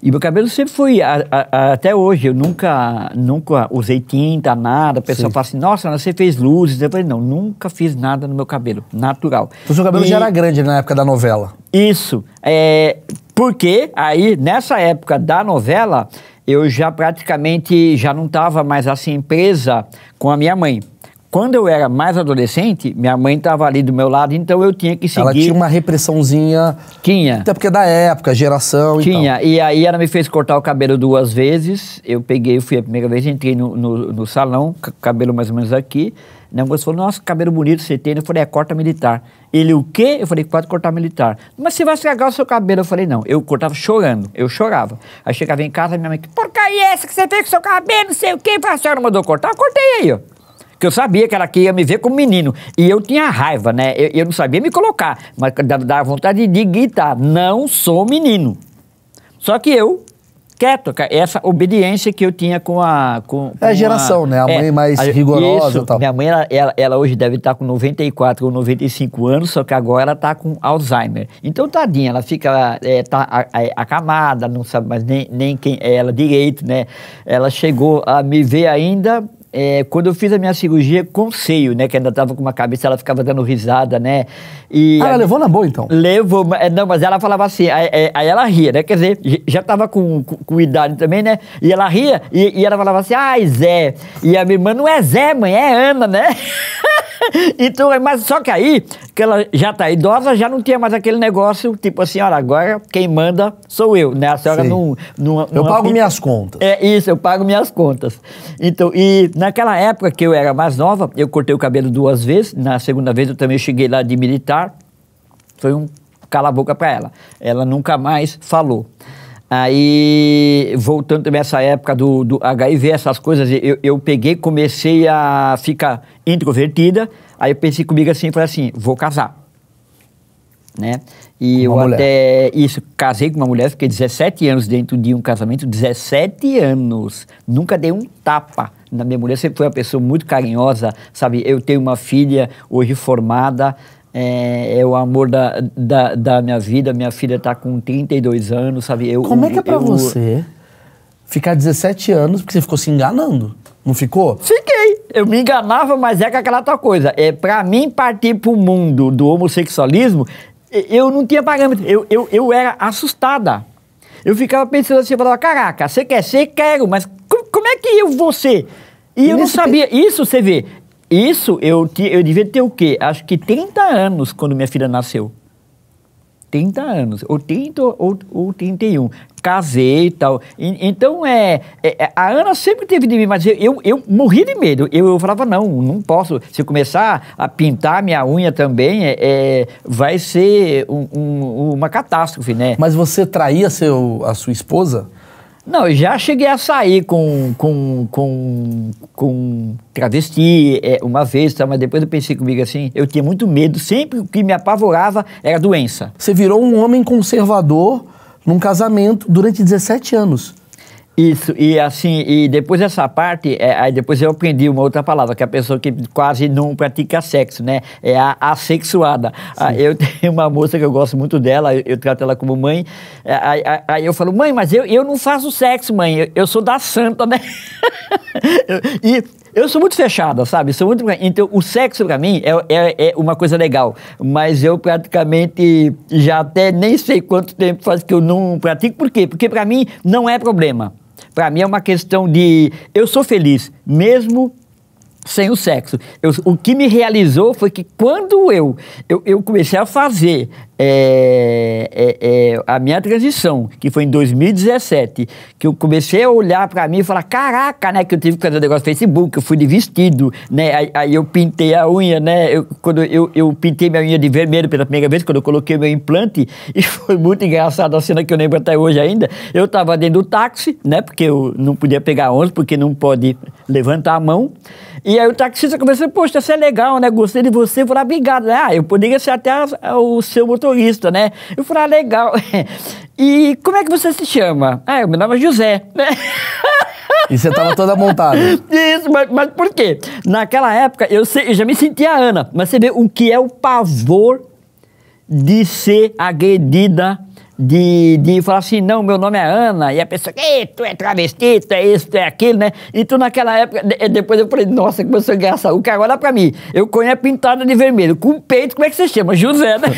E meu cabelo sempre foi, a, a, a, até hoje, eu nunca, nunca usei tinta, nada. A pessoa Sim. fala assim, nossa, você fez luzes. Eu falei, não, nunca fiz nada no meu cabelo, natural. O seu cabelo e... já era grande na época da novela. Isso. É, porque aí, nessa época da novela, eu já praticamente já não estava mais assim presa com a minha mãe. Quando eu era mais adolescente, minha mãe estava ali do meu lado, então eu tinha que seguir. Ela tinha uma repressãozinha. Tinha. Até porque é da época, geração tinha. e tal. Tinha. E aí ela me fez cortar o cabelo duas vezes. Eu peguei, fui a primeira vez, entrei no, no, no salão, cabelo mais ou menos aqui. O negócio falou, nossa, cabelo bonito você tem. Eu falei, é, corta militar. Ele, o quê? Eu falei, pode cortar militar. Mas você vai estragar o seu cabelo. Eu falei, não. Eu cortava chorando. Eu chorava. Aí chegava em casa, minha mãe, que porcaria é essa que você fez com o seu cabelo, não sei o quê. Eu falei, a senhora mandou cortar? Eu cortei aí, ó. Porque eu sabia que ela queria me ver como menino. E eu tinha raiva, né? Eu, eu não sabia me colocar, mas dava vontade de gritar: não sou menino. Só que eu quieto, essa obediência que eu tinha com a. Com, com é a geração, a, né? A mãe é, mais rigorosa isso, e tal. Minha mãe, ela, ela, ela, hoje deve estar com 94 ou 95 anos, só que agora ela está com Alzheimer. Então, tadinha, ela fica é, tá, acamada, não sabe mais nem, nem quem é ela direito, né? Ela chegou a me ver ainda é, quando eu fiz a minha cirurgia com seio, né? Que ainda tava com uma cabeça, ela ficava dando risada, né? E ah, ela a, levou na boa, então? Levou, é, não, mas ela falava assim, aí, é, aí, ela ria, né? Quer dizer, já tava com, com, com idade também, né? E ela ria, e, e ela falava assim, ai, Zé. E a minha irmã, não é Zé, mãe, é Ana, né? [LAUGHS] [LAUGHS] então, é, mas só que aí, que ela já está idosa, já não tinha mais aquele negócio, tipo assim, olha, agora quem manda sou eu, né? A senhora não, não... Eu pago minhas contas. É isso, eu pago minhas contas. Então, e naquela época que eu era mais nova, eu cortei o cabelo duas vezes, na segunda vez eu também cheguei lá de militar, foi um cala boca para ela. Ela nunca mais falou. Aí, voltando também essa época do, do HIV, essas coisas, eu, eu peguei, comecei a ficar introvertida. Aí eu pensei comigo assim, falei assim, vou casar. Né? E uma eu mulher. até isso, casei com uma mulher, fiquei 17 anos dentro de um casamento, 17 anos. Nunca dei um tapa. Na minha mulher sempre foi uma pessoa muito carinhosa, sabe? Eu tenho uma filha hoje formada, é, é, o amor da, da, da, minha vida. Minha filha está com 32 anos, sabe? Eu, Como é que é pra eu, você ficar 17 anos porque você ficou se enganando? Não ficou? Fiquei. Eu me enganava, mas é com aquela outra coisa. É, pra mim partir pro mundo do homossexualismo, eu não tinha parâmetro. Eu, eu, eu era assustada. Eu ficava pensando assim, eu falava, caraca, você quer ser? Quero, mas como, como é que eu vou ser? E, e eu não sabia. Pe... Isso você vê. Isso eu, eu devia ter o quê? Acho que 30 anos quando minha filha nasceu. 30 anos, ou 30 ou, ou 31. Casei e tal. então, é, é, é, a Ana sempre teve de mim, mas eu, eu, eu morri de medo. Eu, eu, falava, não, não posso. Se eu começar a pintar minha unha também, é, é vai ser um, um, uma catástrofe, né? Mas você traía seu, a sua esposa? Não, eu já cheguei a sair com, com, com, com travesti é, uma vez, tá? mas depois eu pensei comigo assim, eu tinha muito medo, sempre o que me apavorava era a doença. Você virou um homem conservador num casamento durante 17 anos. Isso, e assim, e depois essa parte, é, aí depois eu aprendi uma outra palavra, que é a pessoa que quase não pratica sexo, né? É a assexuada. Ah, eu [LAUGHS] tenho uma moça que eu gosto muito dela, eu, eu trato ela como mãe, é, aí, aí, aí, eu falo, mãe, mas eu, eu não faço sexo, mãe, eu, eu sou da santa, né? [LAUGHS] e eu sou muito fechada, sabe? Sou muito... Então, o sexo para mim é, é, é, uma coisa legal, mas eu praticamente já até nem sei quanto tempo faz que eu não pratico. Por quê? Porque para mim não é problema. Para mim é uma questão de eu sou feliz, mesmo sem o sexo. Eu, o que me realizou foi que quando eu, eu, eu comecei a fazer é, é, é, a minha transição, que foi em 2017, que eu comecei a olhar para mim e falar, caraca, né, que eu tive que fazer um negócio no Facebook, eu fui de vestido, né, aí, aí eu pintei a unha, né, eu, quando eu, eu pintei minha unha de vermelho pela primeira vez, quando eu coloquei meu implante, [LAUGHS] e foi muito engraçado a cena que eu lembro até hoje ainda, eu tava dentro do táxi, né, porque eu não podia pegar ônibus, porque não pode levantar a mão, e aí o taxista começou, poxa, você é legal, né? Gostei de você. Eu falei, obrigado. Ah, eu poderia ser até o seu motorista, né? Eu falei, ah, legal. [LAUGHS] E como é que você se chama? Ah, meu nome é José, né? E você tava toda montada. [LAUGHS] Isso, mas, mas por quê? Naquela época, eu, sei, eu já me sentia Ana. Mas você vê o que é o pavor de ser agredida de, de falar assim, não, meu nome é Ana, e a pessoa, ei, tu é travesti, tu é isso, tu é aquilo, né? Então naquela época, depois eu falei, nossa, que a engraçar. O cara olha pra mim, eu conheço pintada de vermelho, com peito, como é que você chama? José, né?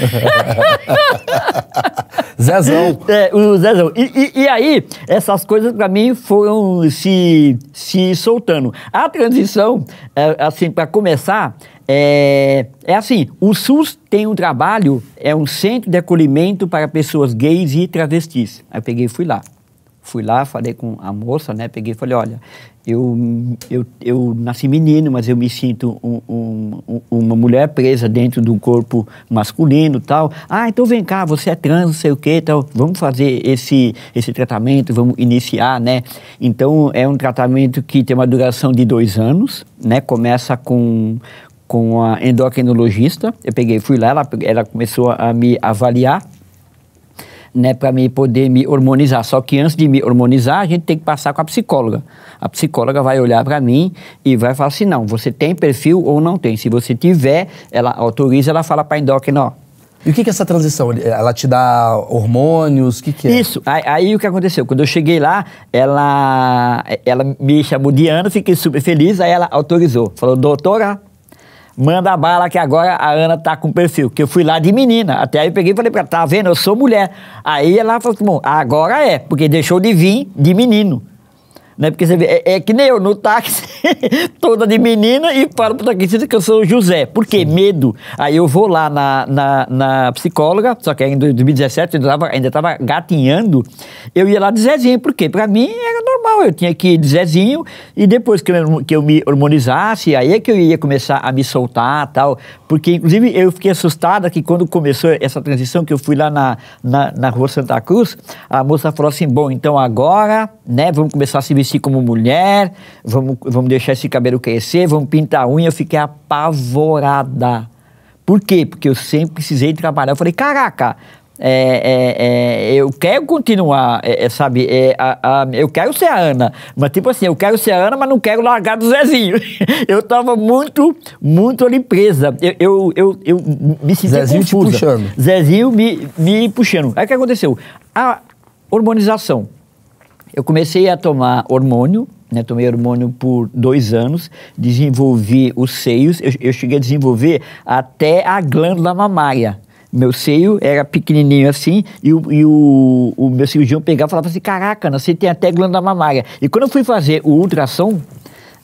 [LAUGHS] Zezão. É, o Zezão. E, e, e, aí, essas coisas pra mim foram se, se soltando. A transição, é, assim, pra começar, é, é assim, o SUS tem um trabalho, é um centro de acolhimento para pessoas gays e travestis. Aí eu peguei e fui lá. Fui lá, falei com a moça, né? Peguei e falei, olha, eu, eu, eu nasci menino, mas eu me sinto um, um, uma mulher presa dentro de um corpo masculino tal. Ah, então vem cá, você é trans, não sei o quê, tal. Vamos fazer esse, esse tratamento, vamos iniciar, né? Então, é um tratamento que tem uma duração de dois anos, né? Começa com, com a endocrinologista. Eu peguei, fui lá, ela, ela começou a me avaliar, né, para me poder me hormonizar. Só que antes de me hormonizar, a gente tem que passar com a psicóloga. A psicóloga vai olhar para mim e vai falar assim: "Não, você tem perfil ou não tem. Se você tiver, ela autoriza, ela fala para endócrina, ó, e o que, que é essa transição? Ela te dá hormônios? O que, que é? Isso. Aí, aí, o que aconteceu? Quando eu cheguei lá, ela, ela me chamou de Ana, fiquei super feliz. Aí ela autorizou. Falou, doutora, Manda a bala que agora a Ana tá com perfil. Que eu fui lá de menina. Até aí eu peguei e falei pra ela, tá vendo? Eu sou mulher. Aí ela falou, assim, bom, agora é, porque deixou de vir de menino. Né? Porque você vê, é, é que nem eu, no táxi, [LAUGHS] toda de menina e falo pro taxista que eu sou José. Por quê? Sim. Medo. Aí eu vou lá na, na, na psicóloga, só que em 2017 eu tava, ainda estava gatinhando, eu ia lá de Zezinho. Por quê? Para mim era normal, eu tinha que ir de Zezinho e depois que eu, que eu me hormonizasse, aí é que eu ia começar a me soltar tal. Porque, inclusive, eu fiquei assustada que quando começou essa transição, que eu fui lá na, na, na rua Santa Cruz, a moça falou assim, bom, então agora, né, vamos começar a se vestir vestir assim como mulher, vamos, vamos deixar esse cabelo crescer, vamos pintar a unha. Eu fiquei apavorada. Por quê? Porque eu sempre precisei trabalhar. Eu falei, caraca, é, é, é, eu quero continuar, é, é, sabe? É, a, a, eu quero ser a Ana, mas tipo assim, eu quero ser a Ana, mas não quero largar do Zezinho. [LAUGHS] eu tava muito, muito ali presa. Eu, eu, eu, eu me senti Zezinho confusa. puxando. Zezinho me, me puxando. Aí o que aconteceu? A hormonização. Eu comecei a tomar hormônio, né? Tomei hormônio por dois anos, desenvolvi os seios, eu, eu cheguei a desenvolver até a glândula mamária meu seio era pequenininho assim, e, o, e o, o meu cirurgião pegava e falava assim, caraca, você tem até glândula mamária. E quando eu fui fazer o ultrassom,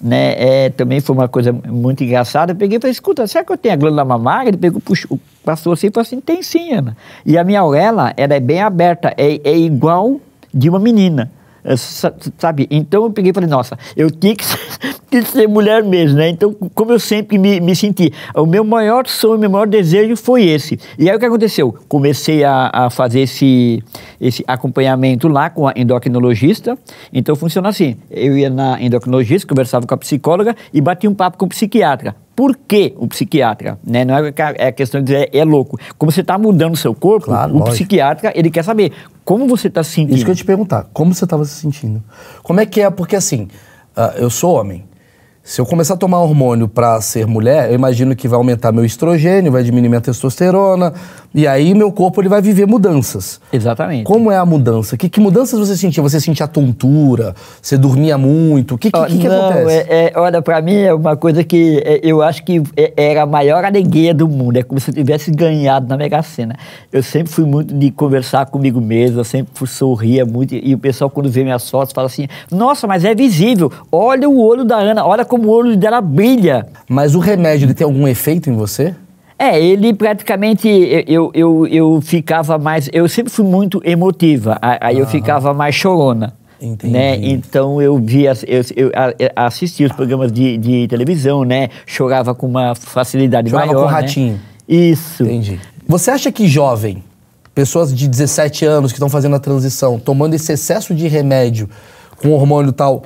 né, é, também foi uma coisa muito engraçada, eu peguei e falei, escuta, será que eu tenho a glândula mamária? Ele pegou, puxou, passou assim e falou assim, tem sim, Ana. E a minha auréola, ela é bem aberta, é, é igual de uma menina. É, sabe? Então eu peguei e falei, nossa, eu tinha que ser, [LAUGHS] que ser mulher mesmo, né? Então, como eu sempre me, me senti, o meu maior sonho, meu maior desejo foi esse. E aí o que aconteceu? Comecei a, a fazer esse, esse acompanhamento lá com a endocrinologista. Então funciona assim, eu ia na endocrinologista, conversava com a psicóloga e batia um papo com o psiquiatra por que o psiquiatra, né? Não é, é questão de dizer é louco. Como você está mudando o seu corpo, claro, o lógico. psiquiatra, ele quer saber como você está se sentindo. Isso que eu ia te perguntar, como você estava se sentindo? Como é que é? Porque assim, uh, eu sou homem. Se eu começar a tomar hormônio para ser mulher, eu imagino que vai aumentar meu estrogênio, vai diminuir minha testosterona, e aí meu corpo ele vai viver mudanças. Exatamente. Como é a mudança? Que, que mudanças você sentia? Você sentia tontura? Você dormia muito? O que, que, oh, que, que não, acontece? É, é, olha, para mim é uma coisa que é, eu acho que é, era a maior alegria do mundo. É como se eu tivesse ganhado na Mega Sena. Eu sempre fui muito de conversar comigo mesmo, eu sempre sorria muito. E o pessoal, quando vê minhas fotos, fala assim: Nossa, mas é visível. Olha o olho da Ana, olha como o olho dela brilha. Mas o remédio ele tem algum efeito em você? É, ele praticamente. Eu, eu, eu ficava mais. Eu sempre fui muito emotiva, aí eu ficava mais chorona. Entendi. Né? Então eu via, eu, eu assistia os programas de, de televisão, né? Chorava com uma facilidade Chorava maior. Chorava com o né? ratinho. Né? Isso. Entendi. Você acha que jovem, pessoas de 17 anos que estão fazendo a transição, tomando esse excesso de remédio com hormônio tal,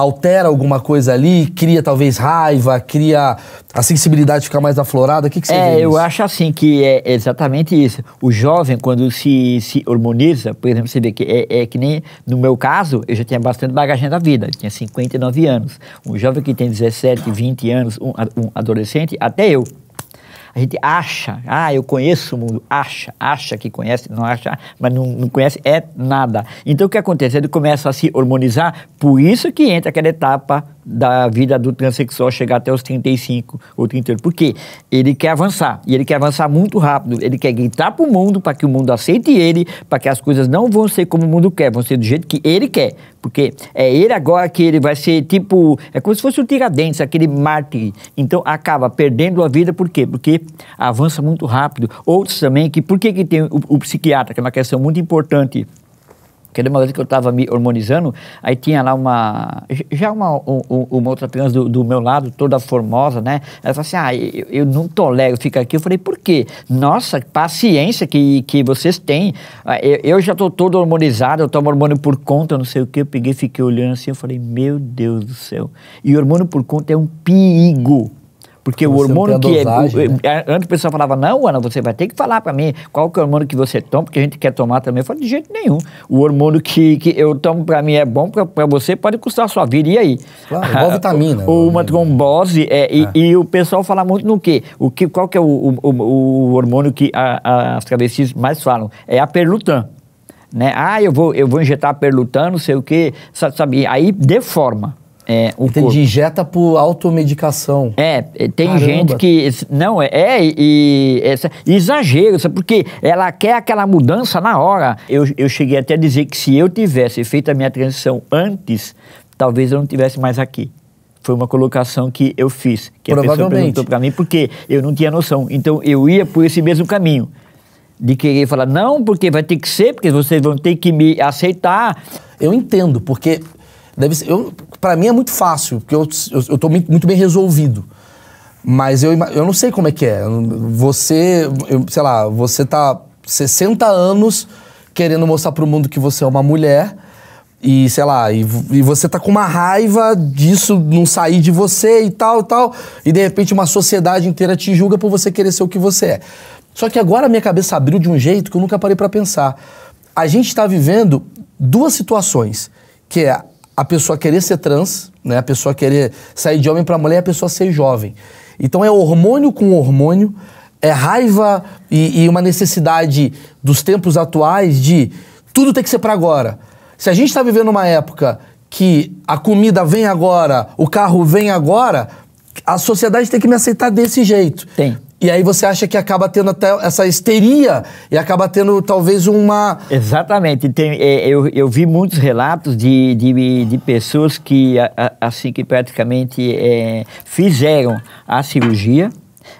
altera alguma coisa ali, cria talvez raiva, cria a sensibilidade ficar mais aflorada? O que, que você é, vê? É, eu acho assim que é exatamente isso. O jovem, quando se, se hormoniza, por exemplo, você vê que é, é que nem no meu caso, eu já tinha bastante bagagem da vida, eu tinha 59 anos. Um jovem que tem 17, 20 anos, um, um adolescente, até eu, a gente acha, ah, eu conheço o mundo, acha, acha que conhece, não acha, ah, mas não, não conhece é nada. Então o que acontece? Ele começa a se hormonizar, por isso que entra aquela etapa da vida do transexual chegar até os 35 ou 38. Por quê? Ele quer avançar. E ele quer avançar muito rápido. Ele quer gritar para o mundo, para que o mundo aceite ele, para que as coisas não vão ser como o mundo quer, vão ser do jeito que ele quer. Porque é ele agora que ele vai ser tipo. É como se fosse o Tiradentes, aquele mártir. Então acaba perdendo a vida, por quê? Porque avança muito rápido. Outros também, que por que, que tem o, o psiquiatra, que é uma questão muito importante porque de uma vez que eu estava me hormonizando, aí tinha lá uma. Já uma, um, uma outra criança do, do, meu lado, toda formosa, né? Ela falou assim: ah, eu, eu não tolero ficar aqui. Eu falei: por quê? Nossa, paciência que, que vocês têm. Ah, eu, eu já estou todo hormonizado, eu tomo hormônio por conta, não sei o quê. Eu peguei, fiquei olhando assim, eu falei: meu Deus do céu. E hormônio por conta é um perigo. Porque você o hormônio que é, né? é. Antes o pessoal falava, não, Ana, você vai ter que falar para mim qual que é o hormônio que você toma, porque a gente quer tomar também. Eu falo, de jeito nenhum. O hormônio que, que eu tomo para mim é bom, para você pode custar a sua vida. E aí? Claro, igual [LAUGHS] vitamina. Ou né? uma trombose. É, e, é. e, o pessoal fala muito no quê? O que qual que é o, o, o hormônio que a, a, as travestis mais falam? É a perlutan né? Ah, eu vou, eu vou injetar perlutan, não sei o quê, sabe? Aí deforma é, o corpo. injeta por automedicação. É, é tem Caramba. gente que. Não, é, é, e, é, exagero, porque ela quer aquela mudança na hora. Eu, eu cheguei até a dizer que se eu tivesse feito a minha transição antes, talvez eu não tivesse mais aqui. Foi uma colocação que eu fiz, que a pessoa perguntou para mim, porque eu não tinha noção. Então eu ia por esse mesmo caminho de querer falar, não, porque vai ter que ser, porque vocês vão ter que me aceitar. Eu entendo, porque Deve ser, eu, pra mim é muito fácil, porque eu, eu, eu tô muito bem resolvido. Mas eu, eu não sei como é que é. Você, eu, sei lá, você tá 60 anos querendo mostrar pro mundo que você é uma mulher e, sei lá, e, e você tá com uma raiva disso não sair de você e tal, e tal. E de repente uma sociedade inteira te julga por você querer ser o que você é. Só que agora minha cabeça abriu de um jeito que eu nunca parei para pensar. A gente está vivendo duas situações, que é a pessoa querer ser trans, né? A pessoa querer sair de homem para mulher, a pessoa ser jovem. Então é hormônio com hormônio, é raiva e, e uma necessidade dos tempos atuais de tudo tem que ser para agora. Se a gente está vivendo uma época que a comida vem agora, o carro vem agora, a sociedade tem que me aceitar desse jeito. Tem. E aí você acha que acaba tendo até essa histeria e acaba tendo talvez uma. Exatamente. Tem, é, eu, eu vi muitos relatos de, de, de pessoas que, assim, que praticamente é, fizeram a cirurgia,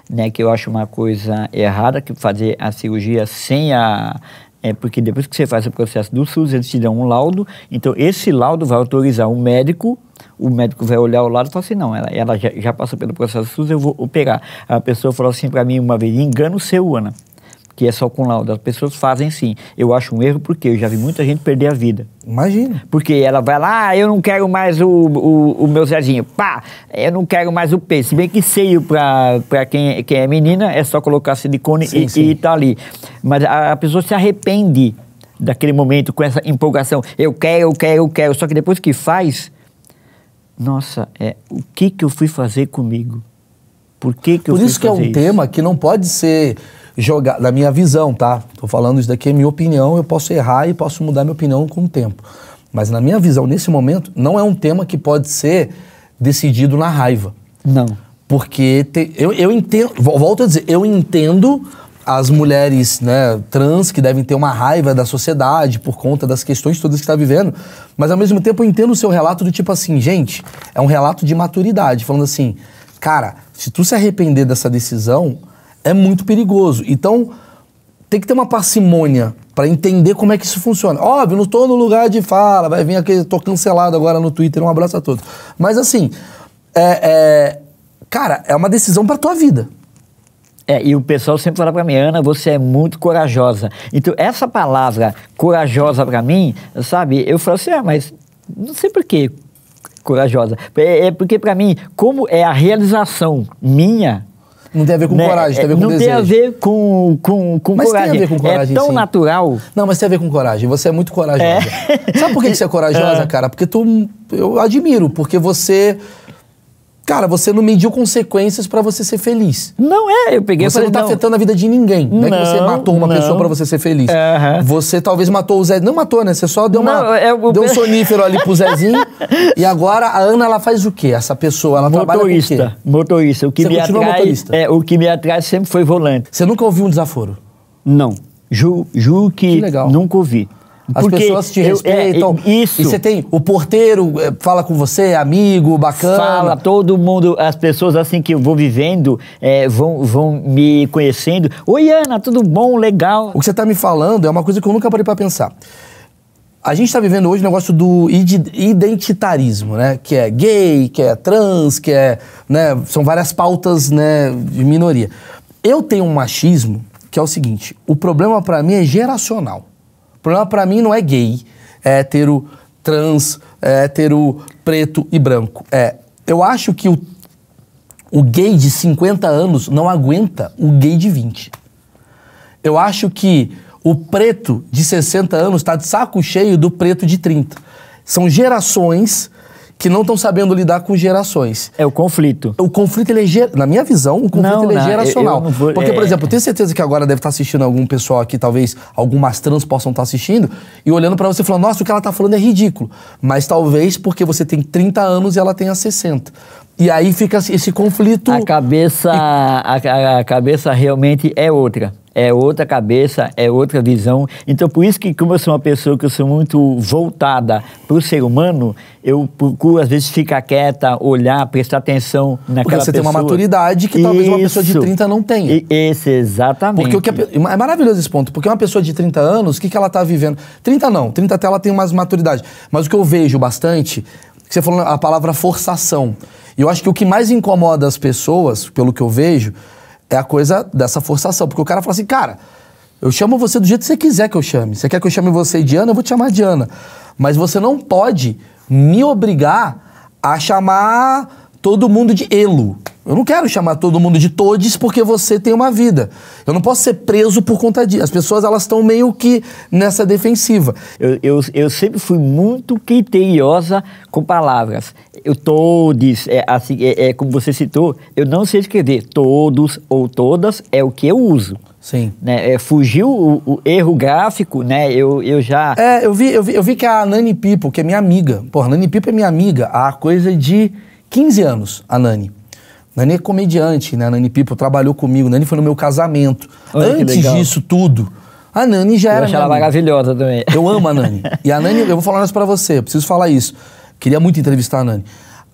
né, que eu acho uma coisa errada, que fazer a cirurgia sem a. É porque depois que você faz o processo do SUS, eles te dão um laudo. Então, esse laudo vai autorizar um médico o médico vai olhar o lado e fala assim, não, ela, ela já, já, passou pelo processo SUS, eu vou operar. A pessoa falou assim para mim uma vez, engano seu, Ana, que é só com laudo. As pessoas fazem sim. Eu acho um erro porque eu já vi muita gente perder a vida. Imagina. Porque ela vai lá, ah, eu não quero mais o, o, o meu Zezinho. Pá, eu não quero mais o peixe. Se bem que seio para quem, quem é menina é só colocar silicone sim, e, sim. E tá ali. Mas a, a pessoa se arrepende daquele momento com essa empolgação. Eu quero, eu quero, eu quero. Só que depois que faz nossa, é, o que, que eu fui fazer comigo? Por que, que eu Por isso que é um isso? tema que não pode ser jogado, na minha visão, tá? Estou falando isso daqui, é minha opinião, eu posso errar e posso mudar minha opinião com o tempo. Mas na minha visão, nesse momento, não é um tema que pode ser decidido na raiva. Não. Porque te, eu, eu entendo, volto a dizer, eu entendo as mulheres né, trans que devem ter uma raiva da sociedade por conta das questões todas que está vivendo, mas ao mesmo tempo eu entendo o seu relato do tipo assim, gente, é um relato de maturidade, falando assim, cara, se tu se arrepender dessa decisão, é muito perigoso. Então, tem que ter uma parcimônia para entender como é que isso funciona. Óbvio, não estou no lugar de fala, vai vir aquele, tô cancelado agora no Twitter, um abraço a todos. Mas assim, é, é cara, é uma decisão para tua vida. É, e o pessoal sempre fala para mim, Ana, você é muito corajosa. Então, essa palavra corajosa para mim, sabe? Eu falo assim, ah, mas não sei por quê corajosa. É, é porque para mim, como é a realização minha não tem a ver com né? coragem, tem a ver é, com não desejo. Não tem a ver com, com, com mas coragem. tem a ver com é coragem, É tão sim. natural. Não, mas tem a ver com coragem. Você é muito corajosa. É. Sabe por que, que você é corajosa, [LAUGHS] é. cara? Porque tu, eu admiro, porque você cara, você não mediu consequências para você ser feliz. Não é, eu peguei Você falei, não tá não. afetando a vida de ninguém. Não, não é que você matou uma não. pessoa para você ser feliz. Você talvez matou o Zé. Não matou, né? Você só deu, uma, é o... deu um [LAUGHS] sonífero ali pro Zezinho. e agora a Ana, ela faz o quê? Essa pessoa, ela motorista, trabalha com o quê? Motorista. O que você me atrai, motorista? É, o que me atrai sempre foi volante. Você nunca ouviu um desaforo? Não. Juro ju que, que legal. nunca ouvi. As Porque pessoas te é, respeitam. Eu, é, isso. E você tem o porteiro é, fala com você, amigo, bacana. Fala, todo mundo, as pessoas assim que eu vou vivendo é, vão, vão me conhecendo. Oi, Ana, tudo bom? Legal. O que você está me falando é uma coisa que eu nunca parei para pensar. A gente está vivendo hoje o um negócio do identitarismo, né? Que é gay, que é trans, que é. Né? São várias pautas né, de minoria. Eu tenho um machismo que é o seguinte: o problema para mim é geracional. O problema para mim não é gay, é hétero, trans, é hétero, preto e branco. É, eu acho que o, o gay de 50 anos não aguenta o gay de 20. Eu acho que o preto de 60 anos está de saco cheio do preto de 30. São gerações que não estão sabendo lidar com gerações. É o conflito. O conflito, ele é ger... na minha visão, o conflito não, ele é não, é geracional. Vou, Porque, é... por exemplo, eu tenho certeza que agora deve estar tá assistindo algum pessoal aqui, talvez algumas trans possam estar tá assistindo, e olhando para você e falando, nossa, o que ela está falando é ridículo. Mas talvez porque você tem 30 anos e ela tenha 60. E aí fica esse conflito. A cabeça, e... a, a cabeça realmente é outra é outra cabeça, é outra visão. Então, por isso que, como eu sou uma pessoa que eu sou muito voltada para o ser humano, eu procuro, às vezes, ficar quieta, olhar, prestar atenção naquela Porque você pessoa. tem uma maturidade que isso. talvez uma pessoa de 30 não tenha. E, esse, exatamente. Porque que é maravilhoso esse ponto, porque uma pessoa de 30 anos, o que, que ela está vivendo? 30 não, 30 até ela tem umas maturidade. Mas o que eu vejo bastante, que você falou a palavra forçação. E eu acho que o que mais incomoda as pessoas, pelo que eu vejo, é a coisa dessa forçação. Porque o cara fala assim, cara, eu chamo você do jeito que você quiser que eu chame. Você quer que eu chame você de Ana, eu vou te chamar de Ana. Mas você não pode me obrigar a chamar todo mundo de Elo. Eu não quero chamar todo mundo de todes porque você tem uma vida. Eu não posso ser preso por conta disso. As pessoas elas estão meio que nessa defensiva. Eu, eu, eu, sempre fui muito criteriosa com palavras. Eu todes, é, assim, é, é, como você citou, eu não sei escrever todos ou todas é o que eu uso. Sim. Né? É, fugiu o, o, erro gráfico, né? Eu, eu já. É, eu vi, eu vi, eu vi que a Nani Pipo, que é minha amiga, porra, a Nani Pipo é minha amiga há coisa de 15 anos, a Nani. Nani é comediante, né? A Nani Pipo trabalhou comigo, Nani foi no meu casamento. Olha, Antes disso tudo, a Nani já eu era. Eu acho ela maravilhosa também. Eu amo a [LAUGHS] Nani. E a Nani, eu vou falar isso pra você, eu preciso falar isso. Queria muito entrevistar a Nani.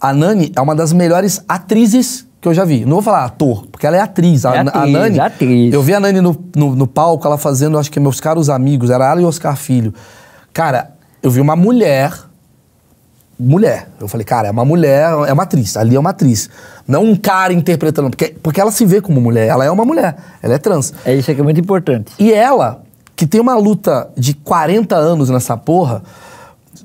A Nani é uma das melhores atrizes que eu já vi. Não vou falar ator, porque ela é atriz. É a, atriz, a Nani. É atriz. Eu vi a Nani no, no, no palco, ela fazendo, acho que meus caros amigos, era ela e Oscar Filho. Cara, eu vi uma mulher mulher. Eu falei, cara, é uma mulher, é uma atriz, ali é uma atriz. Não um cara interpretando, porque, porque ela se vê como mulher, ela é uma mulher, ela é trans. É isso que é muito importante. E ela, que tem uma luta de 40 anos nessa porra,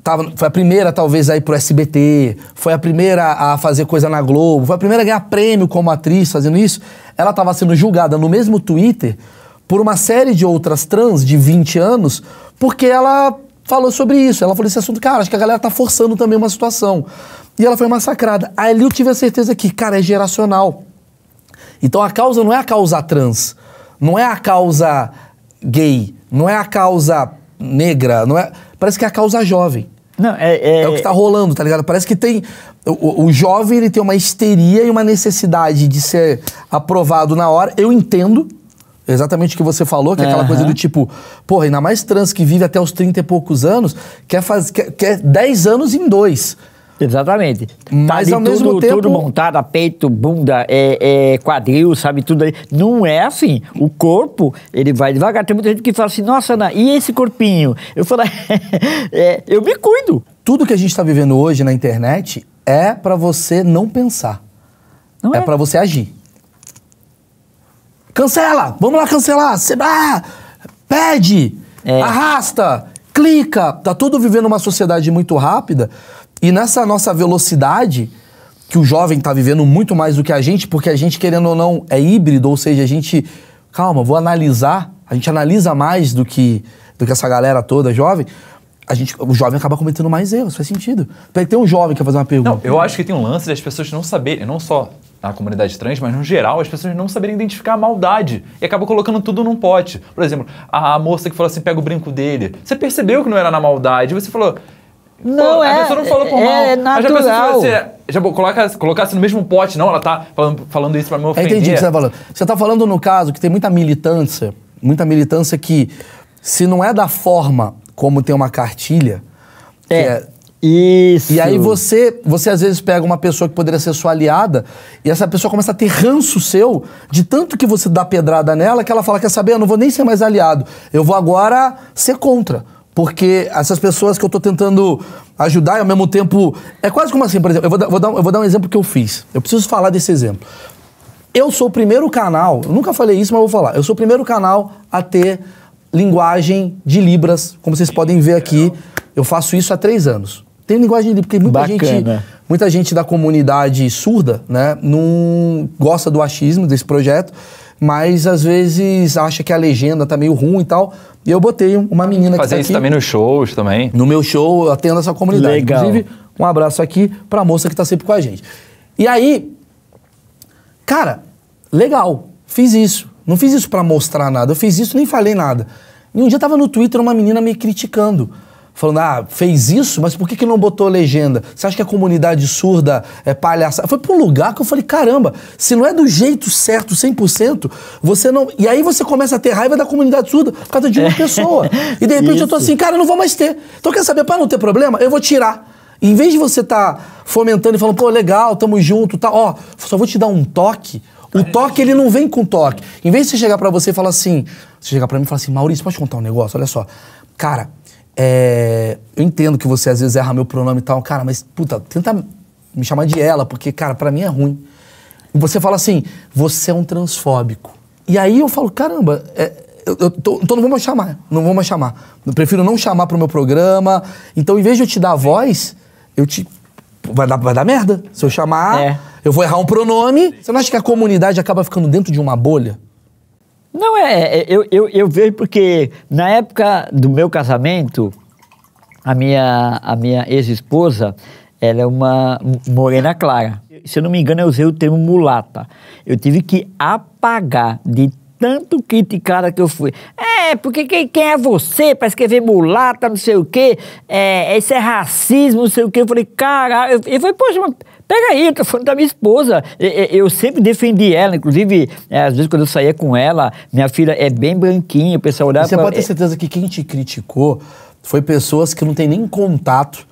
tava, foi a primeira, talvez, a ir pro SBT, foi a primeira a fazer coisa na Globo, foi a primeira a ganhar prêmio como atriz fazendo isso. Ela estava sendo julgada no mesmo Twitter por uma série de outras trans de 20 anos, porque ela falou sobre isso. Ela falou esse assunto, cara, acho que a galera tá forçando também uma situação. E ela foi massacrada. Aí eu tive a certeza que, cara, é geracional. Então a causa não é a causa trans, não é a causa gay, não é a causa negra, não é. Parece que é a causa jovem. Não, é, é... é o que tá rolando, tá ligado? Parece que tem. O, o jovem ele tem uma histeria e uma necessidade de ser aprovado na hora. Eu entendo, Exatamente o que você falou, que é aquela uhum. coisa do tipo, porra, ainda mais trans que vive até os 30 e poucos anos, quer, fazer quer, quer 10 anos em dois. Exatamente. Tá Mas ao tudo, mesmo tempo. Tudo montado, peito, bunda, é, é, quadril, sabe? Tudo aí Não é assim. O corpo, ele vai devagar. Tem muita gente que fala assim, nossa, Ana, e esse corpinho? Eu falo, [LAUGHS] é, eu me cuido. Tudo que a gente está vivendo hoje na internet é para você não pensar. Não é, é para você agir. Cancela! Vamos lá cancelar! Cê, ah, pede! É. Arrasta! Clica! Tá tudo vivendo uma sociedade muito rápida e nessa nossa velocidade que o jovem tá vivendo muito mais do que a gente, porque a gente, querendo ou não, é híbrido, ou seja, a gente. Calma, vou analisar. A gente analisa mais do que, do que essa galera toda jovem. A gente, o jovem acaba cometendo mais erros, faz sentido. Tem um jovem que quer fazer uma pergunta. Não, eu acho que tem um lance das pessoas não saberem, não só na comunidade trans, mas no geral, as pessoas não saberem identificar a maldade e acabam colocando tudo num pote. Por exemplo, a moça que falou assim, pega o brinco dele. Você percebeu que não era na maldade, você falou... Não, Pô, é, a pessoa não falou por é, mal. É natural. já colocasse colocasse no mesmo pote, não, ela tá falando, falando isso pra me ofender. Eu entendi o que você tá falando. Você tá falando no caso que tem muita militância, muita militância que se não é da forma como tem uma cartilha, é. que é, é isso. E aí você, você às vezes pega uma pessoa que poderia ser sua aliada e essa pessoa começa a ter ranço seu de tanto que você dá pedrada nela que ela fala quer saber, eu não vou nem ser mais aliado, eu vou agora ser contra, porque essas pessoas que eu estou tentando ajudar e ao mesmo tempo é quase como assim, por exemplo, eu vou, dar, vou dar, eu vou dar um exemplo que eu fiz. Eu preciso falar desse exemplo. Eu sou o primeiro canal, eu nunca falei isso, mas vou falar. Eu sou o primeiro canal a ter linguagem de libras, como vocês podem ver aqui. Eu faço isso há três anos. Tem linguagem ali porque muita Bacana. gente, muita gente da comunidade surda, né, não gosta do achismo desse projeto, mas às vezes acha que a legenda tá meio ruim e tal. E eu botei uma menina Fazer tá isso aqui, também nos shows também. No meu show, atendo essa comunidade. Legal. Inclusive, um abraço aqui pra moça que tá sempre com a gente. E aí, cara, legal, fiz isso. Não fiz isso para mostrar nada, eu fiz isso nem falei nada. E um dia tava no Twitter uma menina me criticando falando, ah, fez isso, mas por que, que não botou legenda? Você acha que a comunidade surda é palhaçada? Foi para um lugar que eu falei, caramba, se não é do jeito certo, 100%, você não... E aí você começa a ter raiva da comunidade surda por causa de uma é. pessoa. E de repente isso. eu tô assim, cara, eu não vou mais ter. Então quer saber, para não ter problema, eu vou tirar. Em vez de você tá fomentando e falando, pô, legal, tamo junto, tá, ó, só vou te dar um toque, o toque, ele não vem com toque. Em vez de você chegar para você e falar assim, você chegar para mim e falar assim, Maurício, pode contar um negócio? Olha só. Cara, é, eu entendo que você às vezes erra meu pronome e tal, cara, mas puta, tenta me chamar de ela, porque, cara, para mim é ruim. E você fala assim, você é um transfóbico. E aí eu falo, caramba, é, eu, eu tô, então não vou mais chamar, não vou mais chamar. Eu prefiro não chamar pro meu programa. Então, em vez de eu te dar a voz, eu te. Vai dar, vai dar merda. Se eu chamar, é. eu vou errar um pronome. Você não acha que a comunidade acaba ficando dentro de uma bolha? Não, é, é, eu, eu, eu vejo porque na época do meu casamento, a minha, a minha ex-esposa, ela é uma morena clara. Se eu não me engano, eu usei o termo mulata. Eu tive que apagar de tanto criticada que eu fui. É, porque quem, quem é você para escrever mulata, não sei o quê, é, esse é racismo, não sei o quê. Eu falei, cara, E foi poxa, mas Pega aí, eu tô falando da minha esposa. Eu sempre defendi ela, inclusive, é, às vezes quando eu saía com ela, minha filha é bem branquinha, o pessoal olhava. Você pra... pode ter é. certeza que quem te criticou foi pessoas que não têm nem contato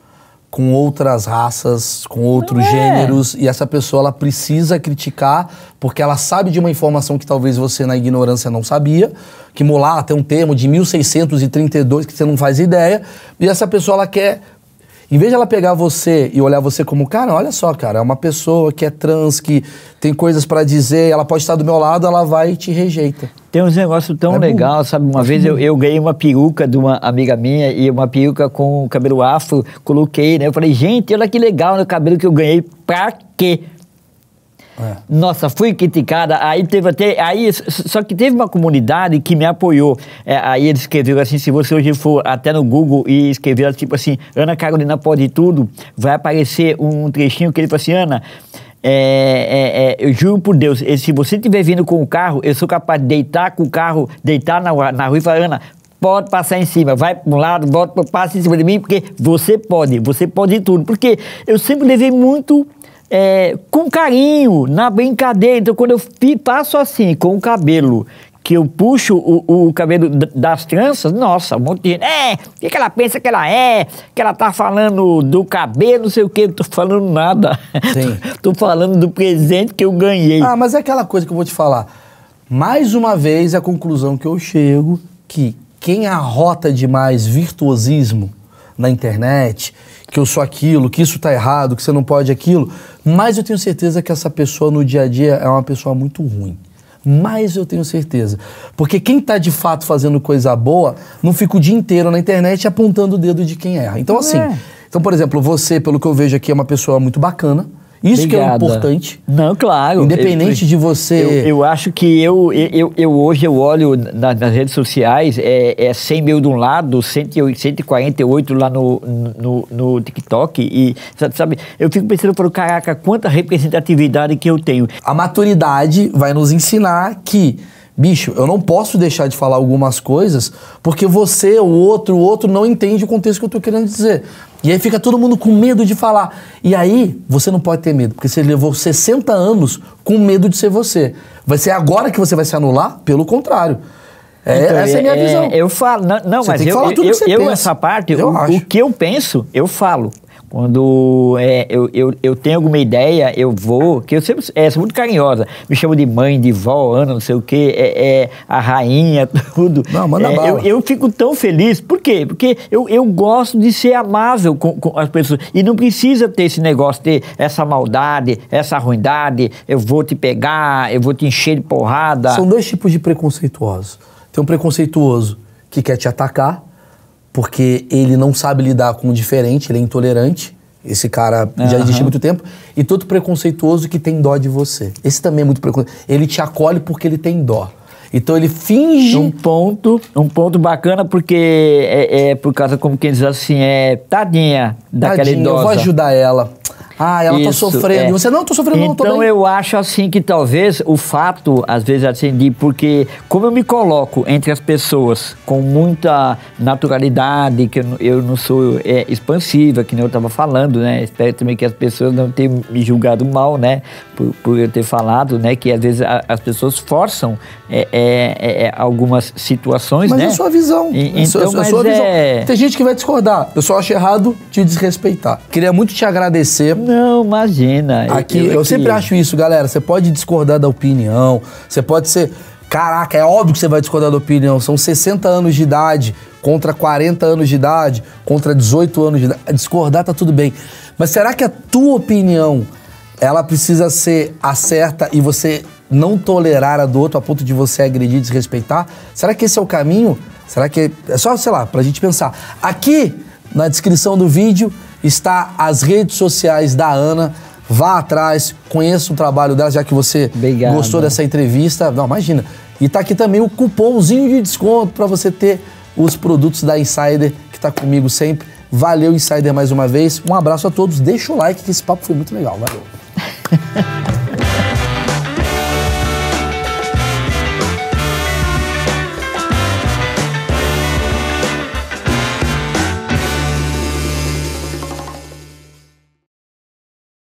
com outras raças, com outros é. gêneros, e essa pessoa ela precisa criticar porque ela sabe de uma informação que talvez você na ignorância não sabia, que molar tem um termo de 1632 que você não faz ideia, e essa pessoa ela quer em vez de ela pegar você e olhar você como, cara, olha só, cara, é uma pessoa que é trans, que tem coisas para dizer, ela pode estar do meu lado, ela vai e te rejeita. Tem uns negócios tão é legal, sabe? Uma é vez eu, eu, ganhei uma peruca de uma amiga minha e uma peruca com cabelo afro, coloquei, né? Eu falei, gente, olha que legal né? o cabelo que eu ganhei, pra quê? É. Nossa, fui criticada. Aí teve até. Aí, só que teve uma comunidade que me apoiou. É, aí eles escreveram assim: se você hoje for até no Google e escrever, tipo assim, Ana Carolina pode tudo, vai aparecer um trechinho que ele falou assim, Ana. É, é, é, eu juro por Deus, eh, se você estiver vindo com o carro, eu sou capaz de deitar com o carro, deitar na, na rua e falar, Ana, pode passar em cima, vai para um lado, volta, passa em cima de mim, porque você pode, você pode tudo. Porque eu sempre levei muito é, com carinho, na brincadeira. Então, quando eu passo assim, com o cabelo, que eu puxo o, o cabelo das tranças, nossa, um monte de gente, é, o que, que ela pensa que ela é? Que ela tá falando do cabelo, não sei o que, não tô falando nada. Sim. [LAUGHS] tô falando do presente que eu ganhei. Ah, mas é aquela coisa que eu vou te falar. Mais uma vez, a conclusão que eu chego, que quem arrota demais virtuosismo na internet, que eu sou aquilo, que isso tá errado, que você não pode aquilo mas eu tenho certeza que essa pessoa no dia a dia é uma pessoa muito ruim. Mas eu tenho certeza. Porque quem está de fato fazendo coisa boa não fica o dia inteiro na internet apontando o dedo de quem erra. Então, assim. É. Então, por exemplo, você, pelo que eu vejo aqui, é uma pessoa muito bacana isso Obrigada. que é importante. Não, claro. Independente eu, de você. Eu, eu, acho que eu, eu, eu hoje eu olho na, nas redes sociais, é, é 100 mil de um lado, 148 lá no, no, no TikTok. E, sabe, eu fico pensando, eu caraca, quanta representatividade que eu tenho. A maturidade vai nos ensinar que bicho, eu não posso deixar de falar algumas coisas porque você, o outro, o outro não entende o contexto que eu estou querendo dizer. E aí fica todo mundo com medo de falar. E aí você não pode ter medo, porque você levou 60 anos com medo de ser você. Vai ser agora que você vai se anular? Pelo contrário. É, então, essa é a minha é, é visão. Eu falo, não, não mas eu, eu, eu essa parte, eu o, o, que eu penso, eu falo. Quando é, eu, eu, eu tenho alguma ideia, eu vou, que eu sempre é, sou muito carinhosa. Me chamo de mãe, de vó, Ana, não sei o quê, é, é a rainha, [LAUGHS] tudo. Não, manda é, bala. Eu, eu, fico tão feliz. Por quê? Porque eu, eu gosto de ser amável com, com, as pessoas. E não precisa ter esse negócio, ter essa maldade, essa ruindade, eu vou te pegar, eu vou te encher de porrada. São dois tipos de preconceituosos. Tem um preconceituoso que quer te atacar, porque ele não sabe lidar com o diferente, ele é intolerante. Esse cara uhum. já existe há muito tempo. E todo preconceituoso que tem dó de você. Esse também é muito preconceituoso. Ele te acolhe porque ele tem dó. Então ele finge. Um ponto, um ponto bacana, porque é, é por causa, como quem diz assim, é tadinha daquela tadinha, idosa. Eu vou ajudar ela. Ah, ela está sofrendo. É. Você não, está sofrendo, então, não, Então eu acho assim que talvez o fato, às vezes, acendi, assim, porque como eu me coloco entre as pessoas com muita naturalidade, que eu, eu não sou é, expansiva, que nem eu estava falando, né? Espero também que as pessoas não tenham me julgado mal, né? Por, por eu ter falado, né? Que às vezes a, as pessoas forçam é, é, é, é algumas situações, mas né? Mas é a sua visão. E, então, sua, mas sua visão. Tem gente que vai discordar. Eu só acho errado te desrespeitar. Queria muito te agradecer. Não, imagina. Aqui, eu, eu sempre acho isso, galera. Você pode discordar da opinião, você pode ser. Caraca, é óbvio que você vai discordar da opinião. São 60 anos de idade contra 40 anos de idade, contra 18 anos de idade. Discordar tá tudo bem. Mas será que a tua opinião ela precisa ser a certa e você não tolerar a do outro a ponto de você agredir, desrespeitar? Será que esse é o caminho? Será que é só, sei lá, pra gente pensar. Aqui na descrição do vídeo está as redes sociais da Ana. Vá atrás, conheça o trabalho dela, já que você Obrigado. gostou dessa entrevista. Não, imagina. E tá aqui também o cupomzinho de desconto para você ter os produtos da Insider, que está comigo sempre. Valeu, Insider, mais uma vez. Um abraço a todos. Deixa o like, que esse papo foi muito legal. Valeu. [LAUGHS]